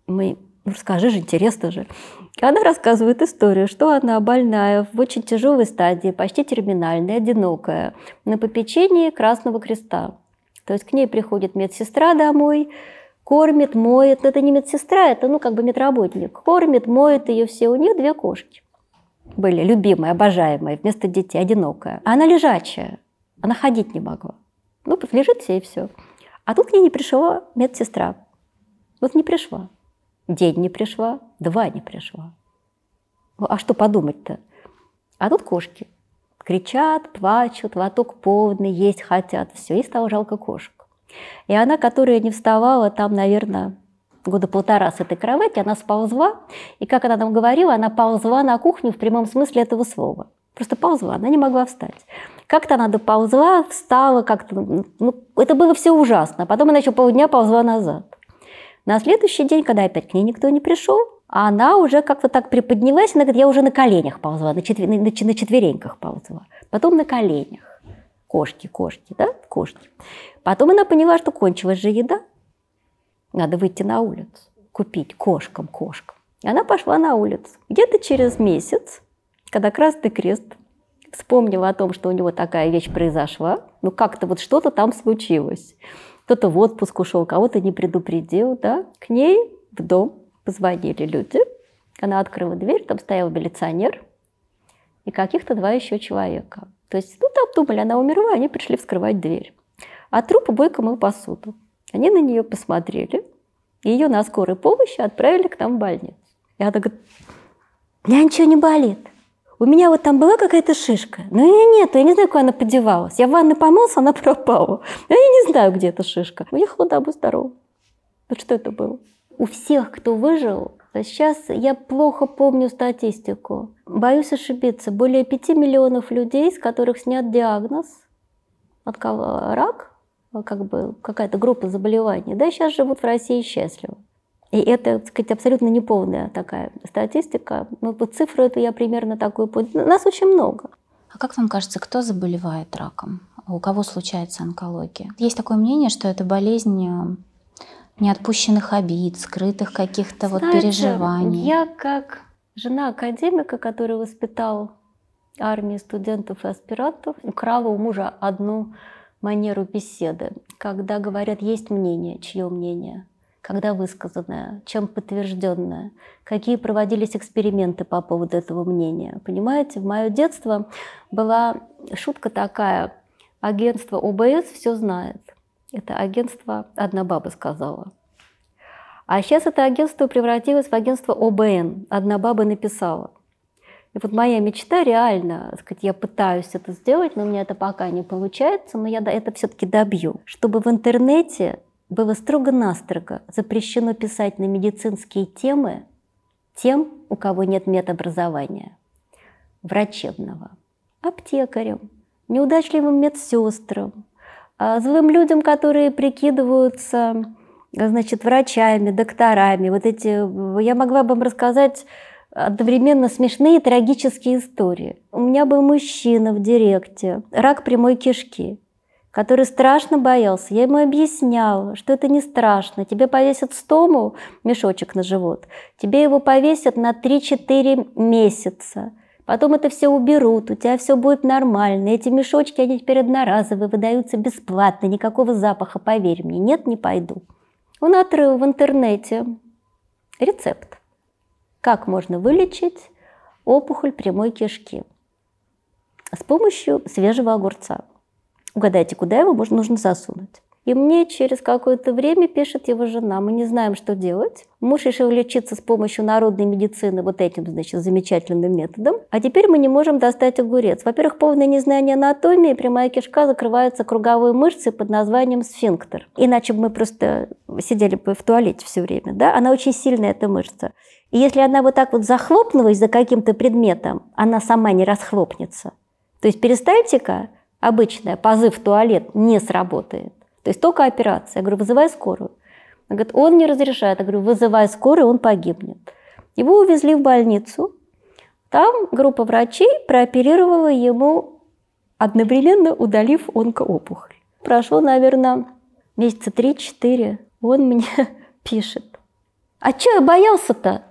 Мы, ну расскажи же, интересно же. И она рассказывает историю, что она больная, в очень тяжелой стадии, почти терминальная, одинокая, на попечении Красного Креста. То есть к ней приходит медсестра домой, кормит, моет. Но это не медсестра, это ну как бы медработник. Кормит, моет ее все. У нее две кошки были любимые, обожаемые, вместо детей, одинокая. А она лежачая, она ходить не могла. Ну, лежит все и все. А тут к ней не пришла медсестра. Вот не пришла. День не пришла, два не пришла. Ну, а что подумать-то? А тут кошки. Кричат, плачут, лоток полный, есть хотят, все. И стало жалко кошек. И она, которая не вставала там, наверное, года полтора с этой кровати, она сползла, и, как она нам говорила, она ползла на кухню в прямом смысле этого слова. Просто ползла, она не могла встать. Как-то она доползла, встала, как-то... Ну, это было все ужасно. А потом она еще полдня ползла назад. На следующий день, когда опять к ней никто не пришел, она уже как-то так приподнялась, она говорит, я уже на коленях ползла, на, четвер... на четвереньках ползла. Потом на коленях. Кошки, кошки, да, кошки. Потом она поняла, что кончилась же еда, надо выйти на улицу, купить кошкам кошкам. И она пошла на улицу. Где-то через месяц, когда Красный Крест вспомнил о том, что у него такая вещь произошла, ну как-то вот что-то там случилось. Кто-то в отпуск ушел, кого-то не предупредил, да. К ней в дом позвонили люди. Она открыла дверь, там стоял милиционер и каких-то два еще человека. То есть, ну, там думали, она умерла, они пришли вскрывать дверь. А труп обойка мыл посуду. Они на нее посмотрели, ее на скорой помощи отправили к нам в больницу. И она говорит, у меня ничего не болит. У меня вот там была какая-то шишка, но ее нет, я не знаю, куда она подевалась. Я в ванной помылся, она *laughs* пропала. Я не знаю, где эта шишка. Уехала домой здорово. Вот что это было? У всех, кто выжил, сейчас я плохо помню статистику. Боюсь ошибиться. Более 5 миллионов людей, с которых снят диагноз от кого рак, Э, как бы какая-то группа заболеваний, да, сейчас живут в России счастливо. И это, так сказать, абсолютно неполная такая статистика. Ну, вот цифру эту я примерно такую... Ну, нас очень много. А как вам кажется, кто заболевает раком? У кого случается онкология? Есть такое мнение, что это болезнь э, неотпущенных обид, скрытых каких-то вот переживаний. Я как жена академика, который воспитал армии студентов и аспирантов, украла у мужа одну манеру беседы, когда говорят, есть мнение, чье мнение, когда высказанное, чем подтвержденное, какие проводились эксперименты по поводу этого мнения. Понимаете, в мое детство была шутка такая, агентство ОБС все знает. Это агентство, одна баба сказала. А сейчас это агентство превратилось в агентство ОБН. Одна баба написала. И вот моя мечта реально, сказать, я пытаюсь это сделать, но у меня это пока не получается, но я это все-таки добью. Чтобы в интернете было строго-настрого запрещено писать на медицинские темы тем, у кого нет медобразования, врачебного, аптекарям, неудачливым медсестрам, а, злым людям, которые прикидываются значит, врачами, докторами. Вот эти, я могла бы вам рассказать одновременно смешные и трагические истории. У меня был мужчина в директе, рак прямой кишки, который страшно боялся. Я ему объясняла, что это не страшно. Тебе повесят стому, мешочек на живот, тебе его повесят на 3-4 месяца. Потом это все уберут, у тебя все будет нормально. Эти мешочки, они теперь одноразовые, выдаются бесплатно, никакого запаха, поверь мне. Нет, не пойду. Он отрыл в интернете рецепт как можно вылечить опухоль прямой кишки с помощью свежего огурца. Угадайте, куда его можно, нужно засунуть. И мне через какое-то время пишет его жена, мы не знаем, что делать. Муж решил лечиться с помощью народной медицины вот этим, значит, замечательным методом. А теперь мы не можем достать огурец. Во-первых, полное незнание анатомии, прямая кишка закрывается круговой мышцей под названием сфинктер. Иначе бы мы просто сидели бы в туалете все время, да? Она очень сильная, эта мышца. И если она вот так вот захлопнулась за каким-то предметом, она сама не расхлопнется. То есть перистальтика обычная, позыв в туалет, не сработает. То есть только операция. Я говорю, вызывай скорую. Она говорит, он не разрешает. Я говорю, вызывай скорую, он погибнет. Его увезли в больницу. Там группа врачей прооперировала ему, одновременно удалив онкоопухоль. Прошло, наверное, месяца 3-4. Он мне *laughs* пишет. А что я боялся-то?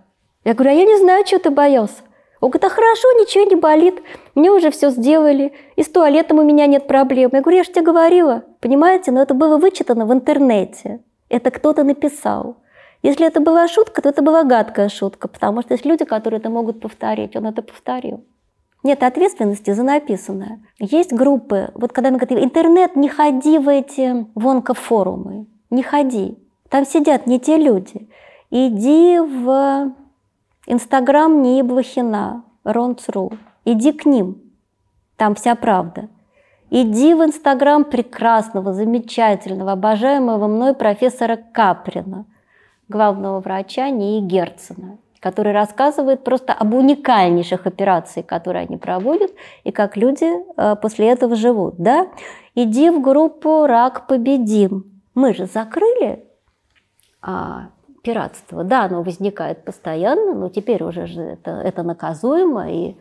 Я говорю, а я не знаю, чего ты боялся. Он говорит, а хорошо, ничего не болит, мне уже все сделали, и с туалетом у меня нет проблем. Я говорю, я же тебе говорила, понимаете, но это было вычитано в интернете, это кто-то написал. Если это была шутка, то это была гадкая шутка, потому что есть люди, которые это могут повторить, он это повторил. Нет ответственности за написанное. Есть группы, вот когда мне говорим, интернет, не ходи в эти вонко не ходи. Там сидят не те люди. Иди в Инстаграм не Блохина, Ронцру. Иди к ним, там вся правда. Иди в Инстаграм прекрасного, замечательного, обожаемого мной профессора Каприна, главного врача Нии Герцена, который рассказывает просто об уникальнейших операциях, которые они проводят, и как люди э, после этого живут. Да? Иди в группу «Рак победим». Мы же закрыли а пиратство. Да, оно возникает постоянно, но теперь уже же это, это наказуемо, и,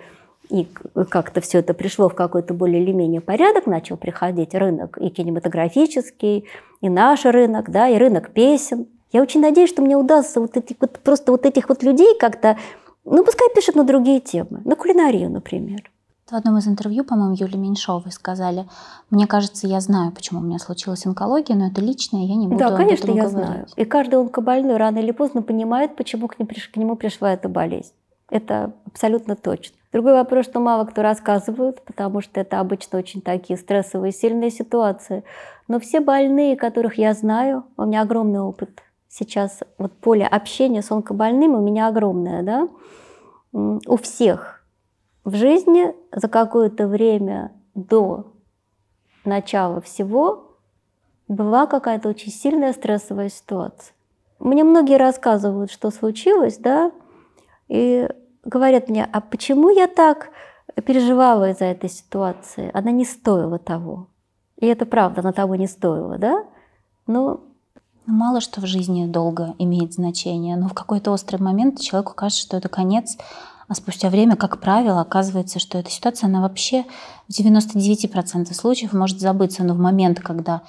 и как-то все это пришло в какой-то более или менее порядок, начал приходить рынок и кинематографический, и наш рынок, да, и рынок песен. Я очень надеюсь, что мне удастся вот, эти, вот просто вот этих вот людей как-то, ну, пускай пишут на другие темы, на кулинарию, например. В одном из интервью, по-моему, Юли Меньшовой сказали, мне кажется, я знаю, почему у меня случилась онкология, но это личное, я не буду Да, конечно, я говорить. знаю. И каждый онкобольной рано или поздно понимает, почему к нему пришла эта болезнь. Это абсолютно точно. Другой вопрос, что мало кто рассказывает, потому что это обычно очень такие стрессовые, сильные ситуации. Но все больные, которых я знаю, у меня огромный опыт. Сейчас вот поле общения с онкобольными у меня огромное, да, у всех в жизни за какое-то время до начала всего была какая-то очень сильная стрессовая ситуация. Мне многие рассказывают, что случилось, да, и говорят мне, а почему я так переживала из-за этой ситуации? Она не стоила того. И это правда, она того не стоила, да? Но ну, Мало что в жизни долго имеет значение, но в какой-то острый момент человеку кажется, что это конец а спустя время, как правило, оказывается, что эта ситуация, она вообще в 99% случаев может забыться, но в момент, когда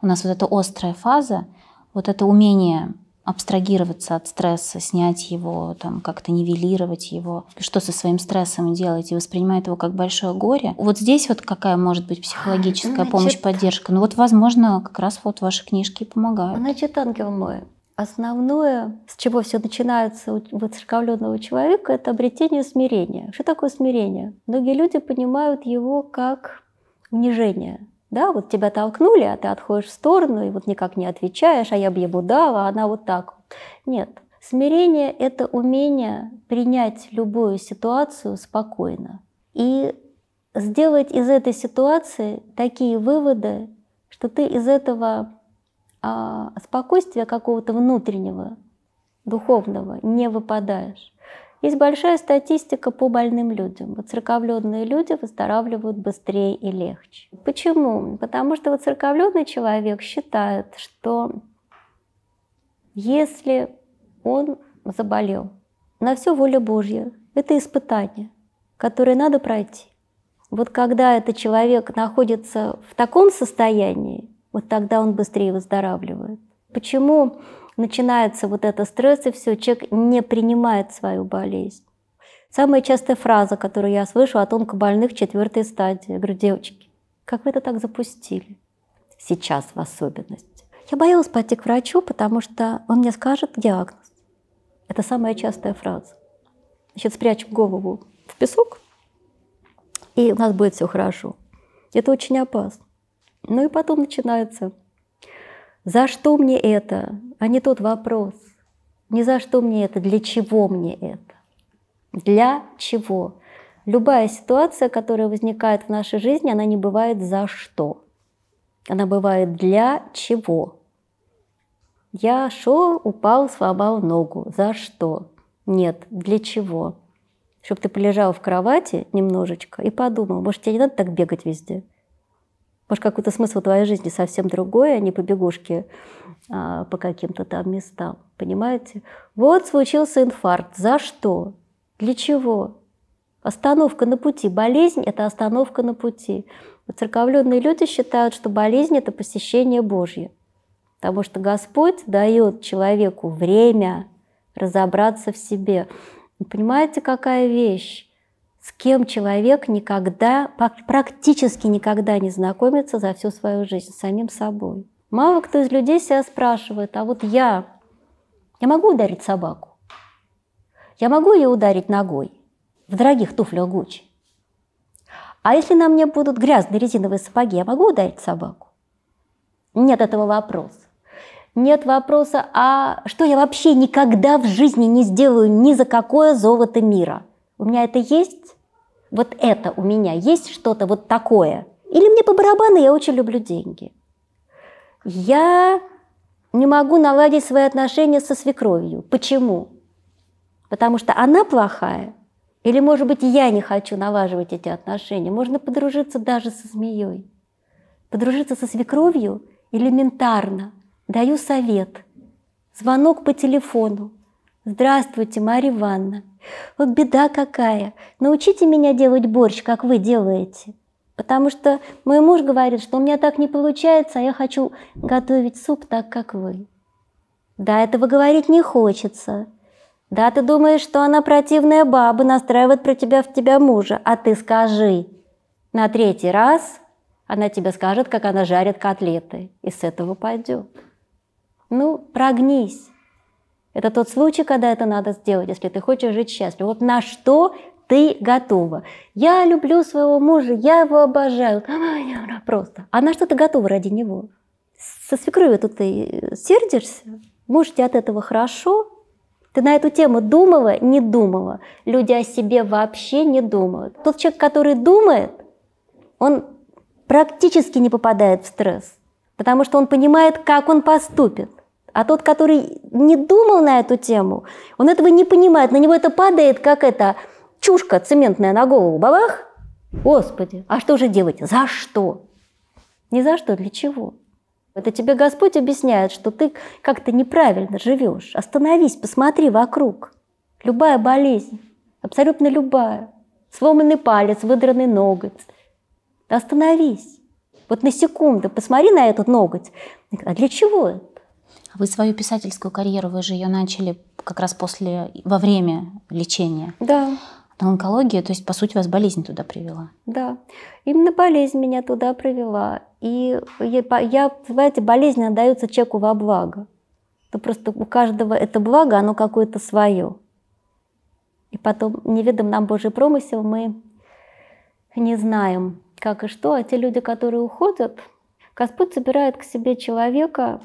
у нас вот эта острая фаза, вот это умение абстрагироваться от стресса, снять его, там, как-то нивелировать его, что со своим стрессом делать и воспринимает его как большое горе. Вот здесь вот какая может быть психологическая Значит, помощь, поддержка? Ну вот, возможно, как раз вот ваши книжки и помогают. Значит, ангел мой, Основное, с чего все начинается у воцерковленного человека, это обретение смирения. Что такое смирение? Многие люди понимают его как унижение. Да, вот тебя толкнули, а ты отходишь в сторону, и вот никак не отвечаешь, а я бы ему дала, а она вот так. Нет. Смирение — это умение принять любую ситуацию спокойно и сделать из этой ситуации такие выводы, что ты из этого а, спокойствия какого-то внутреннего, духовного не выпадаешь. Есть большая статистика по больным людям. Воцерковленные люди выздоравливают быстрее и легче. Почему? Потому что воцерковленный человек считает, что если он заболел, на все воля Божья. Это испытание, которое надо пройти. Вот когда этот человек находится в таком состоянии, вот тогда он быстрее выздоравливает. Почему начинается вот это стресс, и все, человек не принимает свою болезнь? Самая частая фраза, которую я слышу от онкобольных четвертой стадии. Я говорю, девочки, как вы это так запустили? Сейчас в особенности. Я боялась пойти к врачу, потому что он мне скажет диагноз. Это самая частая фраза. Значит, спрячем голову в песок, и у нас будет все хорошо. Это очень опасно. Ну и потом начинается. За что мне это? А не тот вопрос. Не за что мне это, для чего мне это? Для чего? Любая ситуация, которая возникает в нашей жизни, она не бывает за что. Она бывает для чего. Я шел, упал, сломал ногу. За что? Нет, для чего? Чтобы ты полежал в кровати немножечко и подумал, может, тебе не надо так бегать везде? Может, какой-то смысл твоей жизни совсем другой, а не побегушки а, по каким-то там местам. Понимаете? Вот случился инфаркт. За что? Для чего? Остановка на пути. Болезнь – это остановка на пути. Церковленные люди считают, что болезнь – это посещение Божье. Потому что Господь дает человеку время разобраться в себе. Вы понимаете, какая вещь? с кем человек никогда, практически никогда не знакомится за всю свою жизнь, с самим собой. Мало кто из людей себя спрашивает, а вот я, я могу ударить собаку? Я могу ее ударить ногой в дорогих туфлях Гуччи? А если на мне будут грязные резиновые сапоги, я могу ударить собаку? Нет этого вопроса. Нет вопроса, а что я вообще никогда в жизни не сделаю ни за какое золото мира – у меня это есть? Вот это у меня есть что-то вот такое? Или мне по барабану, я очень люблю деньги. Я не могу наладить свои отношения со свекровью. Почему? Потому что она плохая, или, может быть, я не хочу налаживать эти отношения. Можно подружиться даже со змеей. Подружиться со свекровью элементарно. Даю совет. Звонок по телефону. Здравствуйте, Мария Ивановна. Вот беда какая. Научите меня делать борщ, как вы делаете. Потому что мой муж говорит, что у меня так не получается, а я хочу готовить суп так, как вы. Да, этого говорить не хочется. Да, ты думаешь, что она противная баба, настраивает про тебя в тебя мужа, а ты скажи. На третий раз она тебе скажет, как она жарит котлеты, и с этого пойдет. Ну, прогнись. Это тот случай, когда это надо сделать, если ты хочешь жить счастливо. Вот на что ты готова. Я люблю своего мужа, я его обожаю. А, просто. А на что ты готова ради него? Со свекровью тут ты э, сердишься? Можете от этого хорошо? Ты на эту тему думала, не думала. Люди о себе вообще не думают. Тот человек, который думает, он практически не попадает в стресс, потому что он понимает, как он поступит. А тот, который не думал на эту тему, он этого не понимает. На него это падает, как это чушка цементная на голову. Бабах! Господи, а что же делать? За что? Не за что, для чего? Это тебе Господь объясняет, что ты как-то неправильно живешь. Остановись, посмотри вокруг. Любая болезнь, абсолютно любая, сломанный палец, выдранный ноготь. Остановись. Вот на секунду посмотри на этот ноготь. А для чего? Вы свою писательскую карьеру, вы же ее начали как раз после, во время лечения. Да. На онкологию, то есть, по сути, вас болезнь туда привела. Да, именно болезнь меня туда привела. И я, понимаете, болезнь отдается человеку во благо. Это ну, просто у каждого это благо, оно какое-то свое. И потом неведом нам Божий промысел мы не знаем, как и что. А те люди, которые уходят, Господь собирает к себе человека,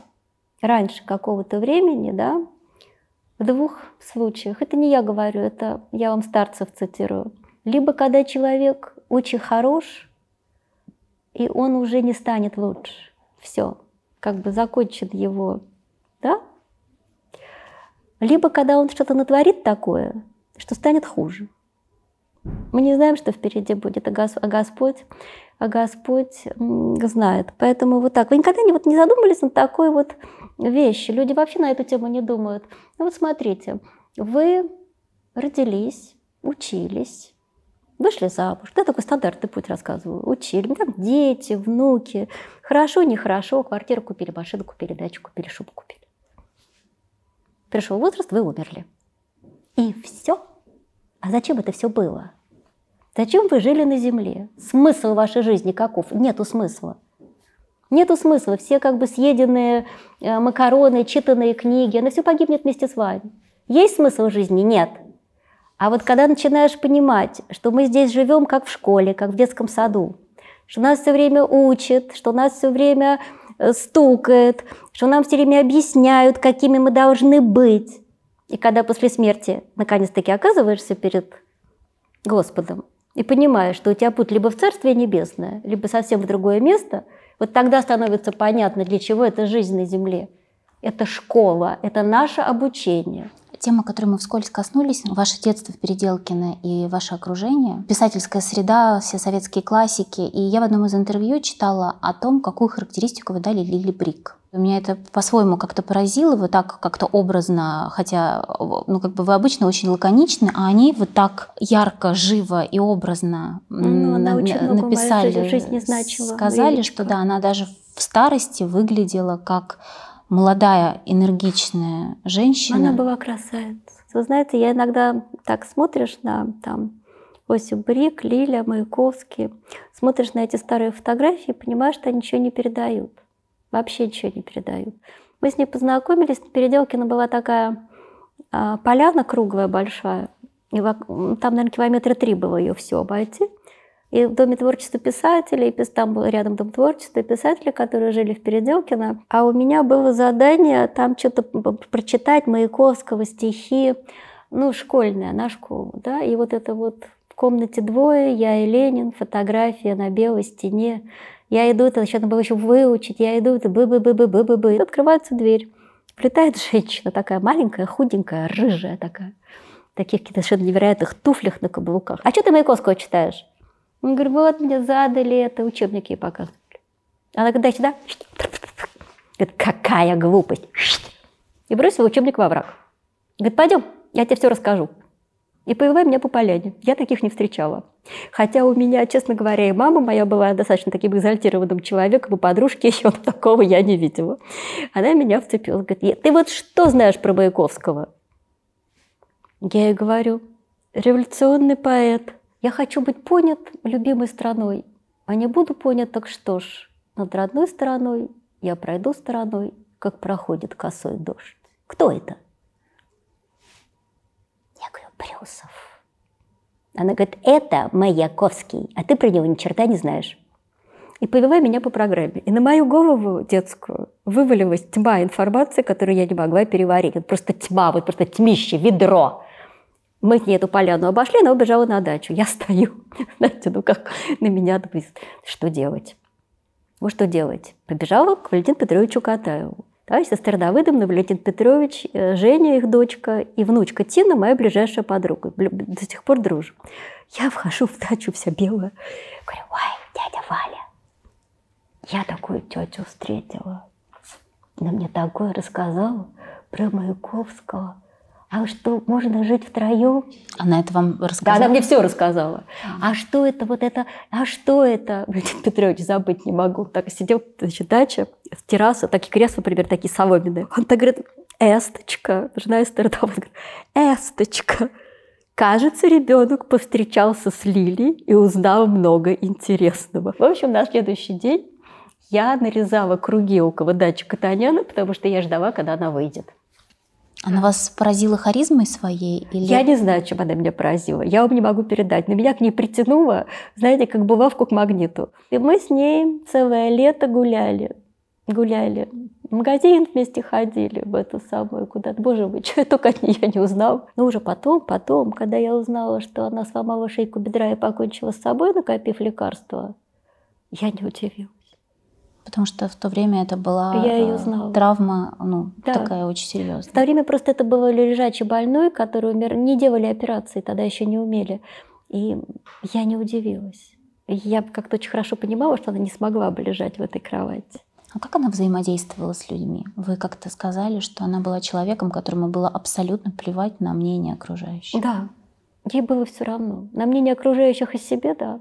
раньше какого-то времени, да, в двух случаях, это не я говорю, это я вам старцев цитирую, либо когда человек очень хорош, и он уже не станет лучше, все, как бы закончит его, да, либо когда он что-то натворит такое, что станет хуже. Мы не знаем, что впереди будет, а, Гос, а Господь, а Господь знает. Поэтому вот так. Вы никогда не, вот, не задумывались над такой вот вещи. Люди вообще на эту тему не думают. Ну вот смотрите, вы родились, учились, вышли замуж. Да, такой стандартный путь рассказываю. Учили, ну, там дети, внуки. Хорошо, нехорошо, квартиру купили, машину купили, дачу купили, шубу купили. Пришел возраст, вы умерли. И все. А зачем это все было? Зачем вы жили на Земле? Смысл вашей жизни каков? Нету смысла. Нету смысла, все как бы съеденные э, макароны, читанные книги, она все погибнет вместе с вами. Есть смысл жизни? Нет. А вот когда начинаешь понимать, что мы здесь живем как в школе, как в детском саду, что нас все время учат, что нас все время э, стукает что нам все время объясняют, какими мы должны быть. И когда после смерти наконец-таки оказываешься перед Господом и понимаешь, что у тебя путь либо в Царствие Небесное, либо совсем в другое место – вот тогда становится понятно, для чего эта жизнь на Земле. Это школа, это наше обучение. Тема, которую мы вскользь коснулись, ваше детство в Переделкино и ваше окружение, писательская среда, все советские классики. И я в одном из интервью читала о том, какую характеристику вы дали Лили Брик. Меня это по-своему как-то поразило, вот так как-то образно, хотя, ну, как бы вы обычно очень лаконичны, а они вот так ярко, живо и образно ну, она очень много написали, жизни значила, сказали, Лилечка. что да, она даже в старости выглядела как молодая, энергичная женщина. Она была красавица. Вы знаете, я иногда так смотришь на там Осип Брик, Лиля, Маяковский, смотришь на эти старые фотографии и понимаешь, что они ничего не передают. Вообще ничего не передают. Мы с ней познакомились, на Переделкина была такая а, поляна круглая, большая. И там, наверное, километра три было ее все обойти. И в Доме творчества писателей, и там был рядом Дом творчества писателей, которые жили в Переделкино. А у меня было задание там что-то прочитать Маяковского, стихи, ну, школьные, на школу, да. И вот это вот в комнате двое, я и Ленин, фотография на белой стене. Я иду, это еще надо было еще выучить, я иду, это бы-бы-бы-бы-бы-бы. Открывается дверь. Влетает женщина такая маленькая, худенькая, рыжая такая. В таких каких-то совершенно невероятных туфлях на каблуках. А что ты Маяковского читаешь? Он говорит, вот мне задали это, учебники показывали. Она когда сюда, говорит, какая глупость. И бросила учебник во враг. Говорит, пойдем, я тебе все расскажу. И повела меня по поляне. Я таких не встречала. Хотя у меня, честно говоря, и мама моя была достаточно таким экзальтированным человеком, и подружки еще такого я не видела. Она меня вцепилась. Говорит, ты вот что знаешь про Маяковского? Я ей говорю, революционный поэт – я хочу быть понят любимой страной, а не буду понят, так что ж, над родной стороной я пройду стороной, как проходит косой дождь. Кто это? Я говорю, Брюсов. Она говорит, это Маяковский, а ты про него ни черта не знаешь. И повела меня по программе. И на мою голову детскую вывалилась тьма информации, которую я не могла переварить. Это просто тьма, вот просто тьмище, ведро. Мы с ней эту поляну обошли, она убежала на дачу. Я стою. *laughs* Знаете, ну как на меня Что делать? Вот что делать. Побежала к Валентину Петровичу Катаеву. Да, сестра Давыдовна, Валентин Петрович, э, Женя, их дочка, и внучка Тина, моя ближайшая подруга. До сих пор дружим. Я вхожу в дачу вся белая. Говорю, ой, дядя Валя, я такую тетю встретила. Она мне такое рассказала про Маяковского а что можно жить втроем? Она это вам рассказала? Да, она мне все рассказала. А что это вот это? А что это? Владимир *laughs* Петрович, забыть не могу. Так сидел, значит, дача, терраса, такие кресла, например, такие соломенные. Он так говорит, эсточка, жена он говорит, эсточка. Кажется, ребенок повстречался с Лили и узнал много интересного. В общем, на следующий день я нарезала круги около дачи Катаняна, потому что я ждала, когда она выйдет. Она вас поразила харизмой своей? Или... Я не знаю, чем она меня поразила. Я вам не могу передать. Но меня к ней притянуло, знаете, как булавку к магниту. И мы с ней целое лето гуляли. Гуляли. В магазин вместе ходили в эту самую куда-то. Боже мой, *laughs* что я только от нее не узнал. Но уже потом, потом, когда я узнала, что она сломала шейку бедра и покончила с собой, накопив лекарства, я не удивилась. Потому что в то время это была Я ее э, знала. травма, ну, да. такая очень серьезная. В то время просто это было лежачий больной, который умер. Не делали операции, тогда еще не умели. И я не удивилась. Я как-то очень хорошо понимала, что она не смогла бы лежать в этой кровати. А как она взаимодействовала с людьми? Вы как-то сказали, что она была человеком, которому было абсолютно плевать на мнение окружающих. Да, ей было все равно. На мнение окружающих и себе, да.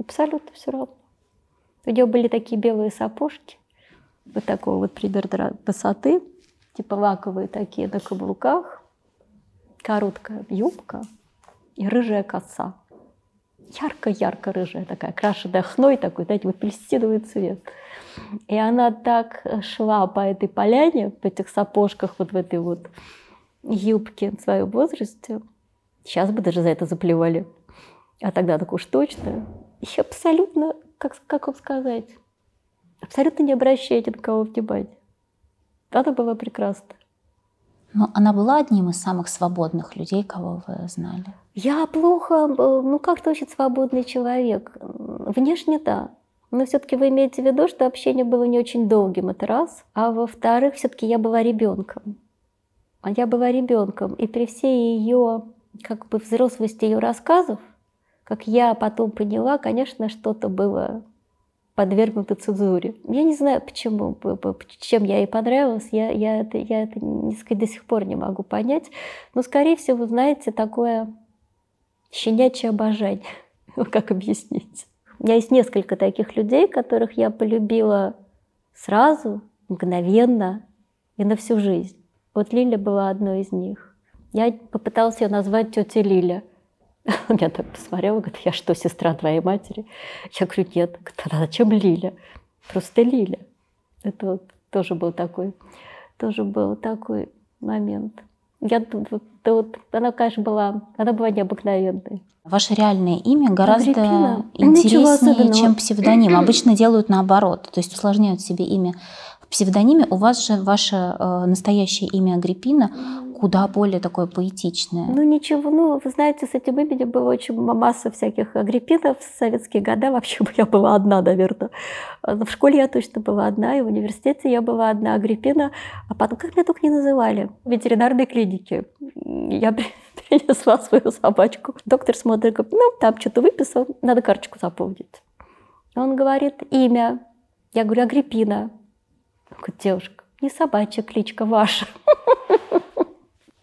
Абсолютно все равно. У нее были такие белые сапожки, вот такого вот примерно высоты, типа лаковые такие на каблуках, короткая юбка и рыжая коса. Ярко-ярко рыжая такая, крашеная хной такой, знаете, в апельсиновый цвет. И она так э, шла по этой поляне, в этих сапожках, вот в этой вот юбке в своем возрасте. Сейчас бы даже за это заплевали. А тогда так уж точно. И абсолютно как, как вам сказать, абсолютно не обращайте на кого внимания. Это было прекрасно. Но она была одним из самых свободных людей, кого вы знали? Я плохо, э, ну как-то очень свободный человек. Внешне да. Но все-таки вы имеете в виду, что общение было не очень долгим, это раз. А во-вторых, все-таки я была ребенком. А я была ребенком, и при всей ее как бы взрослости ее рассказов, как я потом поняла, конечно, что-то было подвергнуто цензуре. Я не знаю, почему, чем я ей понравилась, я, я, это, я это не, до сих пор не могу понять. Но, скорее всего, знаете, такое щенячье обожание. *laughs* Ну, как объяснить? У меня есть несколько таких людей, которых я полюбила сразу, мгновенно и на всю жизнь. Вот Лиля была одной из них. Я попыталась ее назвать тетя Лиля – *laughs* Она меня так посмотрела, говорит, я что, сестра твоей матери? Я говорю, нет. Говорит, а зачем Лиля? Просто Лиля. Это вот тоже был такой, тоже был такой момент. Я тут, вот, вот, она, конечно, была, она была необыкновенной. Ваше реальное имя гораздо интереснее, чем псевдоним. *clears throat* Обычно делают наоборот, то есть усложняют себе имя. В псевдониме у вас же ваше э, настоящее имя Агриппина куда более такое поэтичное. Ну ничего, ну вы знаете, с этим именем было очень масса всяких агриппинов в советские годы. Вообще я была одна, наверное. В школе я точно была одна, и в университете я была одна агриппина. А потом, как меня только не называли, в ветеринарной клинике. Я *laughs* принесла свою собачку. Доктор смотрит, говорит, ну там что-то выписал, надо карточку запомнить Он говорит имя. Я говорю, Агриппина. Он говорит, девушка, не собачья кличка ваша. *laughs*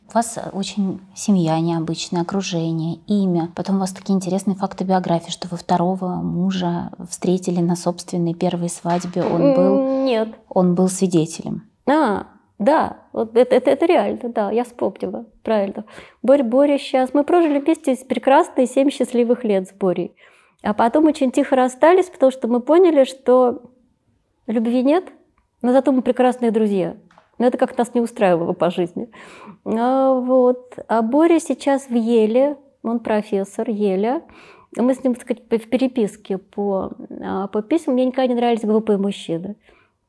У вас э, очень семья необычная, окружение, имя. Потом у вас такие интересные факты биографии, что вы второго мужа встретили на собственной первой свадьбе. Он был... Нет. Он был свидетелем. А, да, вот это, это, это реально, да, я вспомнила, правильно. Борь, Боря сейчас... Мы прожили вместе прекрасные семь счастливых лет с Борей. А потом очень тихо расстались, потому что мы поняли, что любви нет, но зато мы прекрасные друзья. Но это как нас не устраивало по жизни. А, вот. А Боря сейчас в Еле, он профессор Еля. Мы с ним, так сказать, в переписке по, а, по письмам. Мне никогда не нравились глупые мужчины.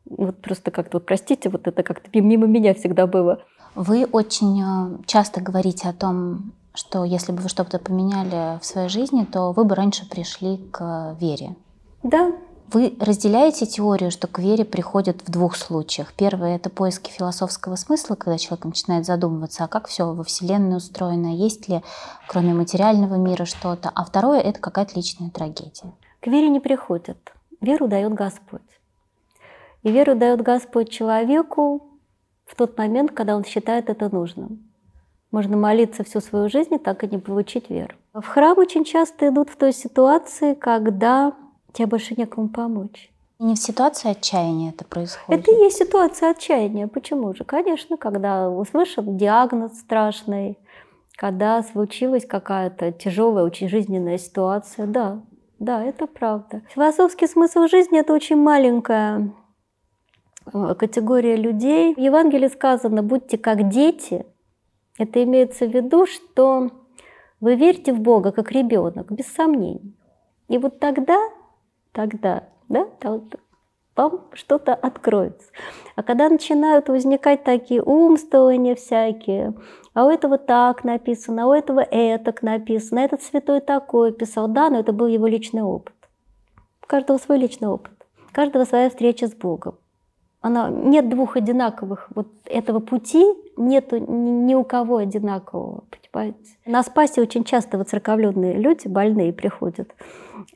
Вот просто как-то, вот, простите, вот это как-то мимо меня всегда было. Вы очень а, часто говорите о том, что если бы вы что-то поменяли в своей жизни, то вы бы раньше пришли к вере. Да, вы разделяете теорию, что к вере приходят в двух случаях. Первое – это поиски философского смысла, когда человек начинает задумываться, а как все во Вселенной устроено, есть ли кроме материального мира что-то. А второе – это какая-то личная трагедия. К вере не приходят. Веру дает Господь. И веру дает Господь человеку в тот момент, когда он считает это нужным. Можно молиться всю свою жизнь и так и не получить веру. В храм очень часто идут в той ситуации, когда тебе больше некому помочь. Не в ситуации отчаяния это происходит. Это и есть ситуация отчаяния. Почему же? Конечно, когда услышал диагноз страшный, когда случилась какая-то тяжелая очень жизненная ситуация, да, да, это правда. Философский смысл жизни – это очень маленькая э, категория людей. В Евангелии сказано «будьте как дети». Это имеется в виду, что вы верите в Бога как ребенок, без сомнений. И вот тогда тогда, да, вам что-то откроется. А когда начинают возникать такие умствования всякие, а у этого так написано, а у этого этак написано, этот святой такой писал, да, но это был его личный опыт. У каждого свой личный опыт, у каждого своя встреча с Богом она, нет двух одинаковых вот этого пути, нет ни, ни у кого одинакового, понимаете? На спасе очень часто воцерковленные люди, больные, приходят,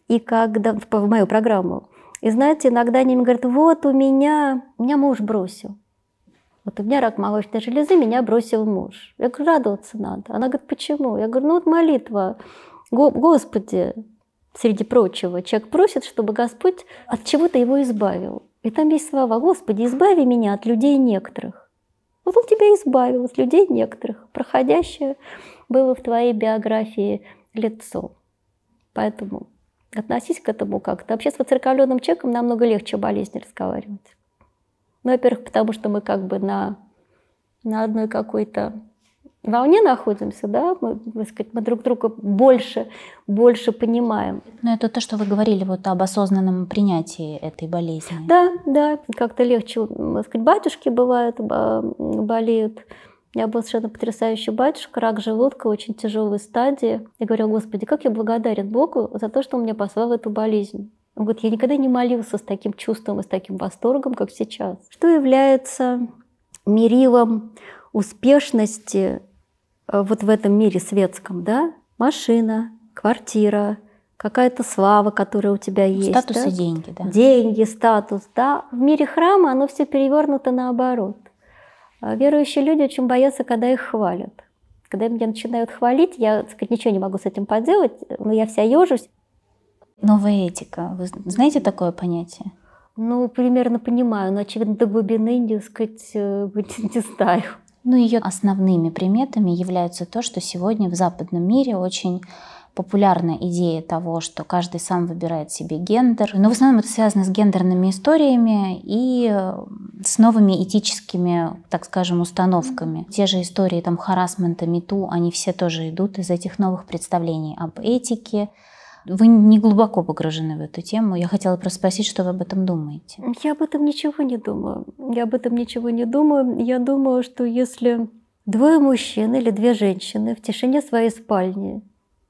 и когда в, в мою программу, и знаете, иногда они мне говорят, вот у меня, меня муж бросил. Вот у меня рак молочной железы, меня бросил муж. Я говорю, радоваться надо. Она говорит, почему? Я говорю, ну вот молитва. Го Господи, среди прочего, человек просит, чтобы Господь от чего-то его избавил. И там есть слова «Господи, избави меня от людей некоторых». Вот Он тебя избавил от людей некоторых. Проходящее было в твоей биографии лицо. Поэтому относись к этому как-то. Вообще с воцерковленным человеком намного легче о болезни разговаривать. Ну, во-первых, потому что мы как бы на, на одной какой-то волне находимся, да, мы, так сказать, мы друг друга больше, больше понимаем. Но это то, что вы говорили вот об осознанном принятии этой болезни. Да, да, как-то легче, так сказать, батюшки бывают, болеют. Я меня был совершенно потрясающий батюшка, рак желудка, очень тяжелой стадии. Я говорю, господи, как я благодарен Богу за то, что он меня послал эту болезнь. Он говорит, я никогда не молился с таким чувством и с таким восторгом, как сейчас. Что является мерилом успешности Э, вот в этом мире светском, да, машина, квартира, какая-то слава, которая у тебя есть. Статус да? и деньги, да. Деньги, статус, да. В мире храма оно все перевернуто наоборот. А верующие люди очень боятся, когда их хвалят. Когда меня начинают хвалить, я так сказать, ничего не могу с этим поделать, но я вся ежусь. Новая этика. Вы знаете такое понятие? Ну, примерно понимаю, но, очевидно, до глубины, так сказать, э, *laughs* не знаю. Ну ее основными приметами является то, что сегодня в западном мире очень популярна идея того, что каждый сам выбирает себе гендер. Но в основном это связано с гендерными историями и э, с новыми этическими, так скажем, установками. Те же истории там харасмента, мету, они все тоже идут из этих новых представлений об этике, вы не глубоко погружены в эту тему. Я хотела просто спросить, что вы об этом думаете. Я об этом ничего не думаю. Я об этом ничего не думаю. Я думаю, что если двое мужчин или две женщины в тишине своей спальни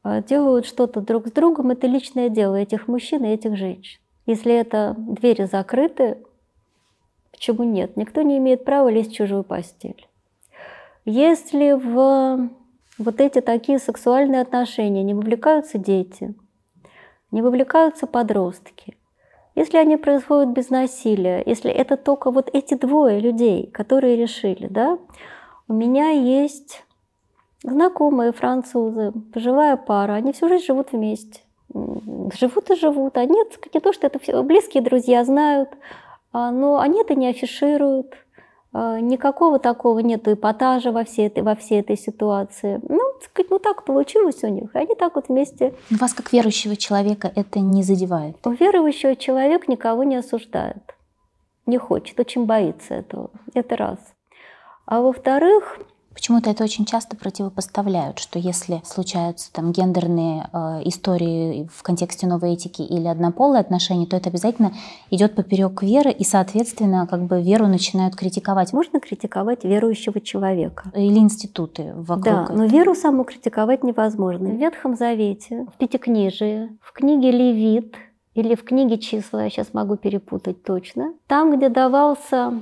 а, делают что-то друг с другом, это личное дело этих мужчин и этих женщин. Если это двери закрыты, почему нет? Никто не имеет права лезть в чужую постель. Если в вот эти такие сексуальные отношения не вовлекаются дети, не вовлекаются подростки, если они происходят без насилия, если это только вот эти двое людей, которые решили, да, у меня есть знакомые французы, живая пара, они всю жизнь живут вместе. Живут и живут. А нет, не то, что это все близкие друзья знают, а, но они это не афишируют. Э, никакого такого нет эпатажа во всей этой, во всей этой ситуации. Ну, сказать, ну так получилось у них. Они так вот вместе... Но вас как верующего человека это не задевает? У верующего человек никого не осуждает. Не хочет, очень боится этого. Это раз. А во-вторых, Почему-то это очень часто противопоставляют, что если случаются там гендерные э, истории в контексте новой этики или однополые отношения, то это обязательно идет поперек веры, и, соответственно, как бы веру начинают критиковать. Можно критиковать верующего человека. Или институты вокруг. Да, этого. но веру саму критиковать невозможно. В Ветхом Завете, в Пятикнижии, в книге Левит или в книге числа, я сейчас могу перепутать точно, там, где давался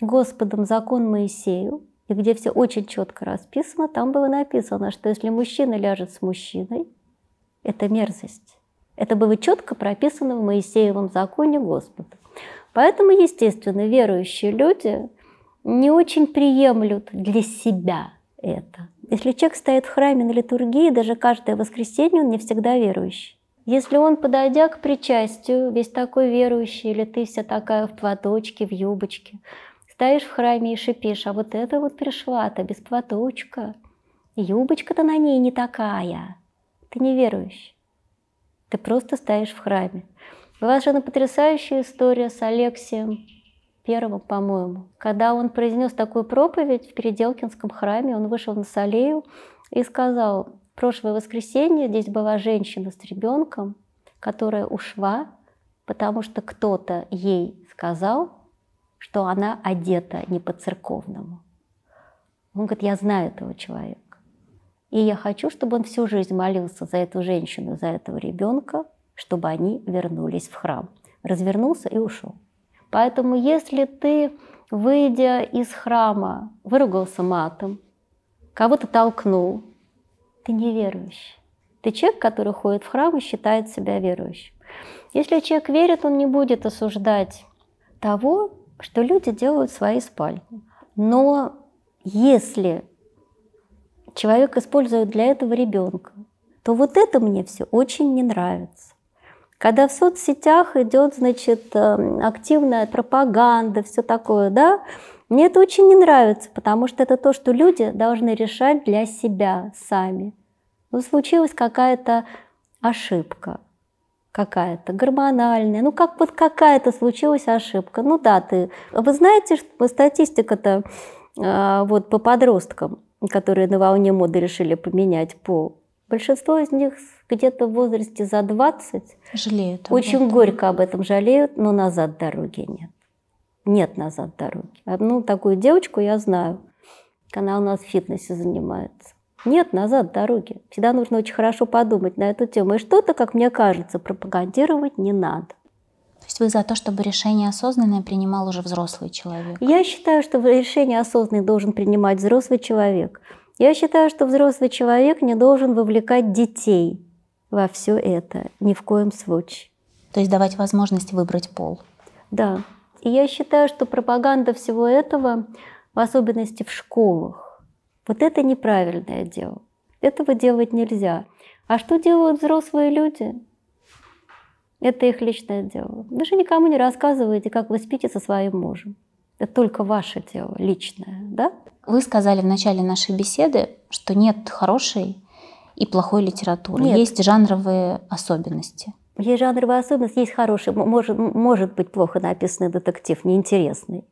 Господом закон Моисею, и где все очень четко расписано, там было написано, что если мужчина ляжет с мужчиной, это мерзость. Это было четко прописано в Моисеевом законе Господа. Поэтому, естественно, верующие люди не очень приемлют для себя это. Если человек стоит в храме на литургии, даже каждое воскресенье он не всегда верующий. Если он, подойдя к причастию, весь такой верующий, или ты вся такая в платочке, в юбочке, Стоишь в храме и шипишь, а вот это вот пришла-то без платочка. Юбочка-то на ней не такая. Ты не верующий. Ты просто стоишь в храме. Была же потрясающая история с Алексием Первым, по-моему. Когда он произнес такую проповедь в Переделкинском храме, он вышел на Салею и сказал, прошлое воскресенье здесь была женщина с ребенком, которая ушла, потому что кто-то ей сказал, что она одета не по-церковному. Он говорит, я знаю этого человека. И я хочу, чтобы он всю жизнь молился за эту женщину, за этого ребенка, чтобы они вернулись в храм. Развернулся и ушел. Поэтому если ты, выйдя из храма, выругался матом, кого-то толкнул, ты неверующий. Ты человек, который ходит в храм и считает себя верующим. Если человек верит, он не будет осуждать того, что люди делают свои спальни. Но если человек использует для этого ребенка, то вот это мне все очень не нравится. Когда в соцсетях идет, значит, эм, активная пропаганда, все такое, да, мне это очень не нравится, потому что это то, что люди должны решать для себя сами. Но ну, случилась какая-то ошибка какая-то гормональная, ну как вот какая-то случилась ошибка. Ну да, ты... Вы знаете, что статистика-то э, а, вот по подросткам, которые на волне моды решили поменять пол, большинство из них где-то в возрасте за 20 жалеют. Очень этом. горько об этом жалеют, но назад дороги нет. Нет назад дороги. Одну такую девочку я знаю, она у нас в фитнесе занимается. Нет назад дороги. Всегда нужно очень хорошо подумать на эту тему. И что-то, как мне кажется, пропагандировать не надо. То есть вы за то, чтобы решение осознанное принимал уже взрослый человек? Я считаю, что решение осознанное должен принимать взрослый человек. Я считаю, что взрослый человек не должен вовлекать детей во все это, ни в коем случае. То есть давать возможность выбрать пол. Да. И я считаю, что пропаганда всего этого, в особенности в школах, вот это неправильное дело. Этого делать нельзя. А что делают взрослые люди? Это их личное дело. Вы же никому не рассказываете, как вы спите со своим мужем. Это только ваше дело, личное, да? Вы сказали в начале нашей беседы, что нет хорошей и плохой литературы. Нет. Есть жанровые особенности. Есть жанровые особенности, есть хорошие, Может, может быть плохо написанный детектив, неинтересный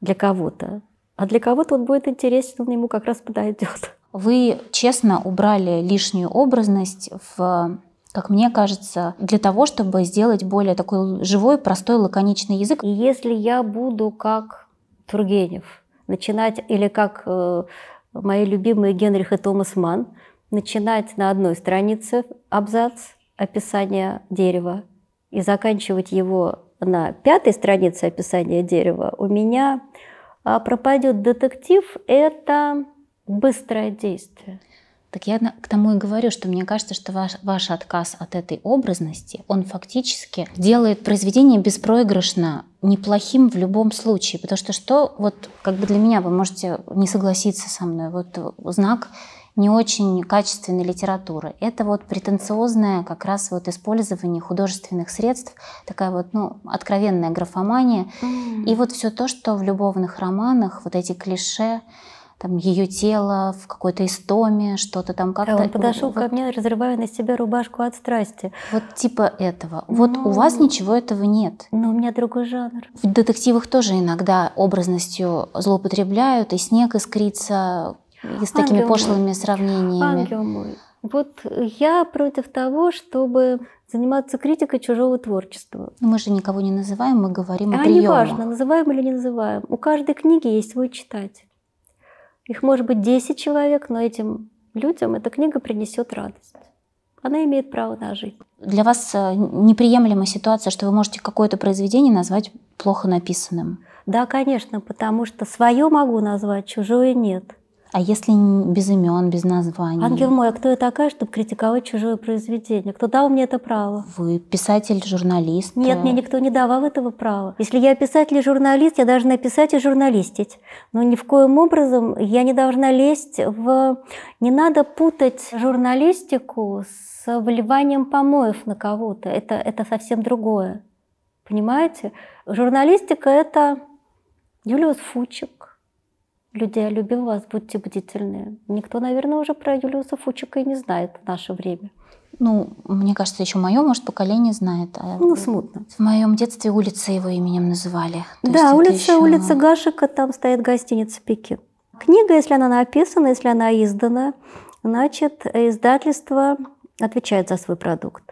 для кого-то. А для кого-то он будет интересен, он ему как раз подойдет. Вы честно убрали лишнюю образность в как мне кажется, для того, чтобы сделать более такой живой, простой, лаконичный язык. И если я буду как Тургенев начинать, или как э, мои любимые Генрих и Томас Ман, начинать на одной странице абзац описания дерева и заканчивать его на пятой странице описания дерева, у меня а, пропадет детектив, это быстрое действие. Так я к тому и говорю, что мне кажется, что ваш, ваш отказ от этой образности, он фактически делает произведение беспроигрышно неплохим в любом случае. Потому что что, вот как бы для меня, вы можете не согласиться со мной, вот знак не очень качественной литературы. Это вот претенциозное как раз вот использование художественных средств, такая вот, ну, откровенная графомания. Mm. И вот все то, что в любовных романах, вот эти клише, там, ее тело в какой-то истоме, что-то там как-то. Да, он подошел вот, ко мне, разрывая на себе рубашку от страсти. Вот типа этого. Ну. Вот ну, у вас ничего этого нет. Но у меня другой жанр. В детективах тоже иногда образностью злоупотребляют, и снег искрится, и с такими Ангел пошлыми мой. сравнениями. Ангел мой. Вот я против того, чтобы заниматься критикой чужого творчества. Но мы же никого не называем, мы говорим а о приемах. А неважно, называем или не называем. У каждой книги есть свой читатель. Их может быть 10 человек, но этим людям эта книга принесет радость. Она имеет право на жизнь. Для вас э, неприемлема ситуация, что вы можете какое-то произведение назвать плохо написанным? Да, конечно, потому что свое могу назвать, чужое нет. А если без имен, без названий? Ангел мой, а кто я такая, чтобы критиковать чужое произведение? Кто дал мне это право? Вы писатель, журналист? Э? Нет, мне никто не давал этого права. Если я писатель и журналист, я должна писать и журналистить. Но ни в коем образом я не должна лезть в... Не надо путать журналистику с выливанием помоев на кого-то. Это, это совсем другое. Понимаете? Журналистика — это Юлиус Фучик, Людей любил вас, будьте бдительны. Никто, наверное, уже про Юлиуса Фучика и не знает в наше время. Ну, мне кажется, еще мое, может, поколение знает. А ну, смутно. В моем детстве улицы его именем называли. То да, улица, еще... улица Гашика, там стоит гостиница Пекин. Книга, если она написана, если она издана, значит, издательство отвечает за свой продукт.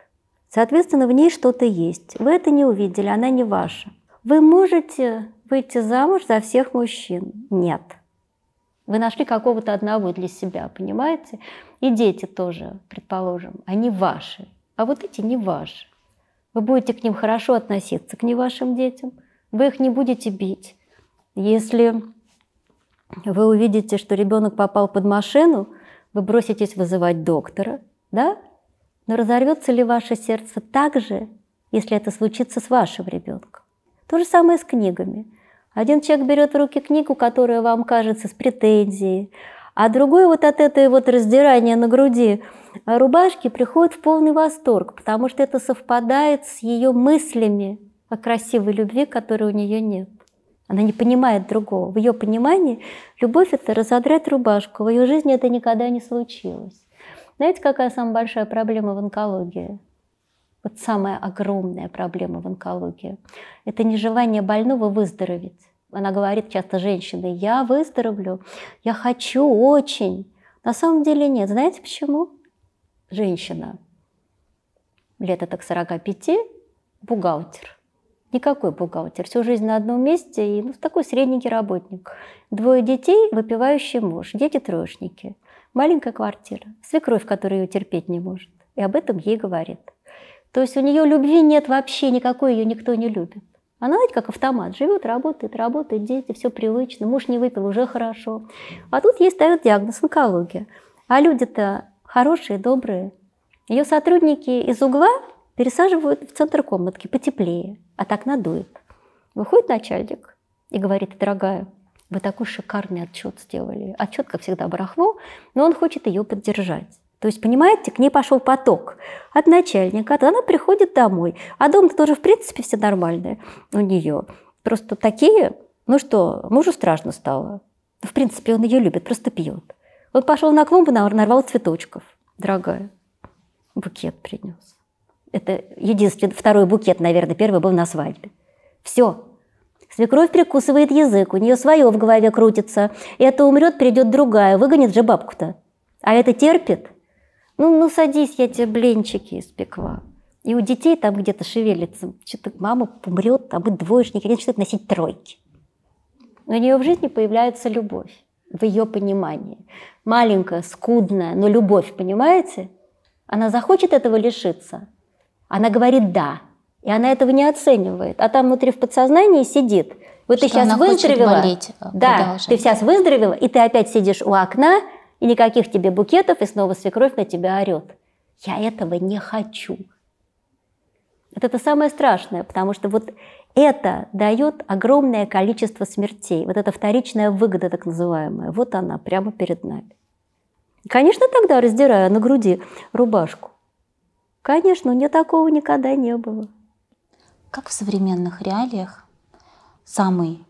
Соответственно, в ней что-то есть. Вы это не увидели, она не ваша. Вы можете выйти замуж за всех мужчин? Нет. Вы нашли какого-то одного для себя, понимаете? И дети тоже, предположим, они ваши, а вот эти не ваши. Вы будете к ним хорошо относиться, к не вашим детям, вы их не будете бить. Если вы увидите, что ребенок попал под машину, вы броситесь вызывать доктора, да? Но разорвется ли ваше сердце так же, если это случится с вашим ребенком? То же самое с книгами. Один человек берет в руки книгу, которая вам кажется с претензией, а другой вот от этой вот раздирания на груди а рубашки приходит в полный восторг, потому что это совпадает с ее мыслями о красивой любви, которой у нее нет. Она не понимает другого. В ее понимании любовь – это разодрать рубашку. В ее жизни это никогда не случилось. Знаете, какая самая большая проблема в онкологии? вот самая огромная проблема в онкологии, это нежелание больного выздороветь. Она говорит часто женщины, я выздоровлю, я хочу очень. На самом деле нет. Знаете почему? Женщина, лето так 45, бухгалтер. Никакой бухгалтер. Всю жизнь на одном месте и ну, такой средненький работник. Двое детей, выпивающий муж, дети троечники. Маленькая квартира, свекровь, которая ее терпеть не может. И об этом ей говорит. То есть у нее любви нет вообще никакой, ее никто не любит. Она, знаете, как автомат, живет, работает, работает, дети, все привычно, муж не выпил, уже хорошо. А тут ей ставят диагноз онкология. А люди-то хорошие, добрые. Ее сотрудники из угла пересаживают в центр комнатки, потеплее, а так надует. Выходит начальник и говорит, дорогая, вы такой шикарный отчет сделали. Отчет, как всегда, барахло, но он хочет ее поддержать. То есть, понимаете, к ней пошел поток от начальника, от она приходит домой. А дом -то тоже, в принципе, все нормальные у нее. Просто такие, ну что, мужу страшно стало. Ну, в принципе, он ее любит, просто пьет. Он пошел на клумбу, нарвал цветочков, дорогая. Букет принес. Это единственный, второй букет, наверное, первый был на свадьбе. Все, Свекровь прикусывает язык, у нее свое в голове крутится. Это умрет, придет другая, выгонит же бабку-то. А это терпит. Ну, ну садись, я тебе блинчики испекла. И у детей там где-то шевелится, что-то мама умрет, а мы двоечники, они начинают носить тройки. Но у нее в жизни появляется любовь, в ее понимании. Маленькая, скудная, но любовь, понимаете? Она захочет этого лишиться. Она говорит «да», и она этого не оценивает. А там внутри в подсознании сидит. Вот что ты сейчас выздоровела. Болеть, э, да, ты сейчас выздоровела, и ты опять сидишь у окна, и никаких тебе букетов, и снова свекровь на тебя орет. Я этого не хочу. вот Это самое страшное, потому что вот это дает огромное количество смертей. Вот эта вторичная выгода, так называемая, вот она прямо перед нами. Конечно, тогда раздирая на груди рубашку. Конечно, у нее такого никогда не было. Как в современных реалиях самый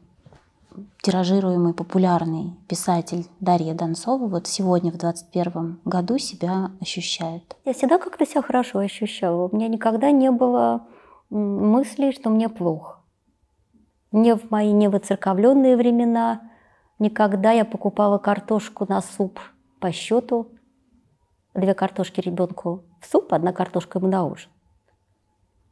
тиражируемый популярный писатель Дарья Донцова вот сегодня, в 21 году, себя ощущает? Я всегда как-то себя хорошо ощущала. У меня никогда не было мыслей, что мне плохо. Не в мои невыцерковленные времена, никогда я покупала картошку на суп по счету, две картошки ребенку в суп, одна картошка ему на ужин.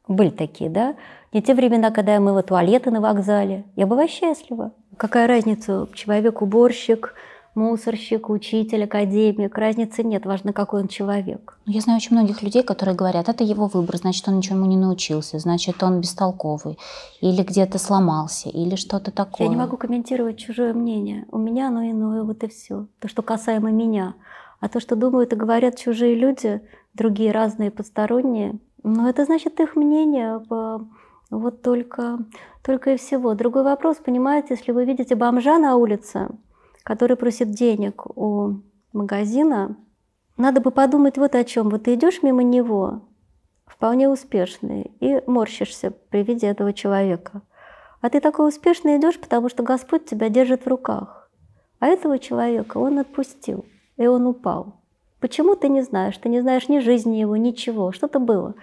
Были такие, да? Не те времена, когда я мыла туалеты на вокзале. Я была счастлива какая разница, человек уборщик, мусорщик, учитель, академик, разницы нет, важно, какой он человек. Ну, я знаю очень многих людей, которые говорят, это его выбор, значит, он ничему не научился, значит, он бестолковый, или где-то сломался, или что-то такое. Я не могу комментировать чужое мнение. У меня оно иное, вот и все. То, что касаемо меня. А то, что думают и говорят чужие люди, другие разные, посторонние, ну, это значит их мнение вот только, только и всего. Другой вопрос, понимаете, если вы видите бомжа на улице, который просит денег у магазина, надо бы подумать вот о чем. Вот ты идешь мимо него, вполне успешный, и морщишься при виде этого человека. А ты такой успешный идешь, потому что Господь тебя держит в руках. А этого человека он отпустил, и он упал. Почему ты не знаешь? Ты не знаешь ни жизни его, ничего. Что-то было.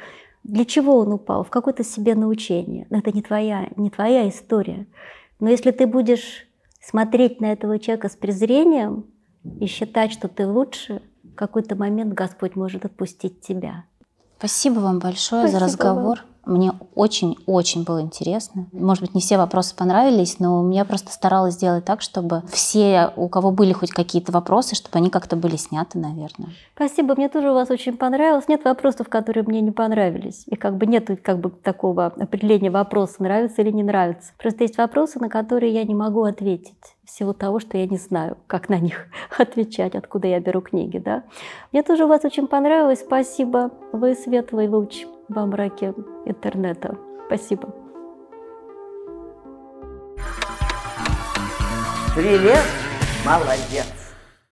Для чего он упал? В какое-то себе научение. Это не твоя, не твоя история. Но если ты будешь смотреть на этого человека с презрением и считать, что ты лучше, в какой-то момент Господь может отпустить тебя. Спасибо вам большое Спасибо за разговор. Вам. Мне очень-очень было интересно. Может быть, не все вопросы понравились, но я просто старалась сделать так, чтобы все, у кого были хоть какие-то вопросы, чтобы они как-то были сняты, наверное. Спасибо, мне тоже у вас очень понравилось. Нет вопросов, которые мне не понравились. И как бы нет как бы такого определения вопроса, нравится или не нравится. Просто есть вопросы, на которые я не могу ответить всего того, что я не знаю, как на них *laughs* отвечать, откуда я беру книги. Да? Мне тоже у вас очень понравилось. Спасибо. Вы светлый луч во мраке интернета. Спасибо. Привет, молодец.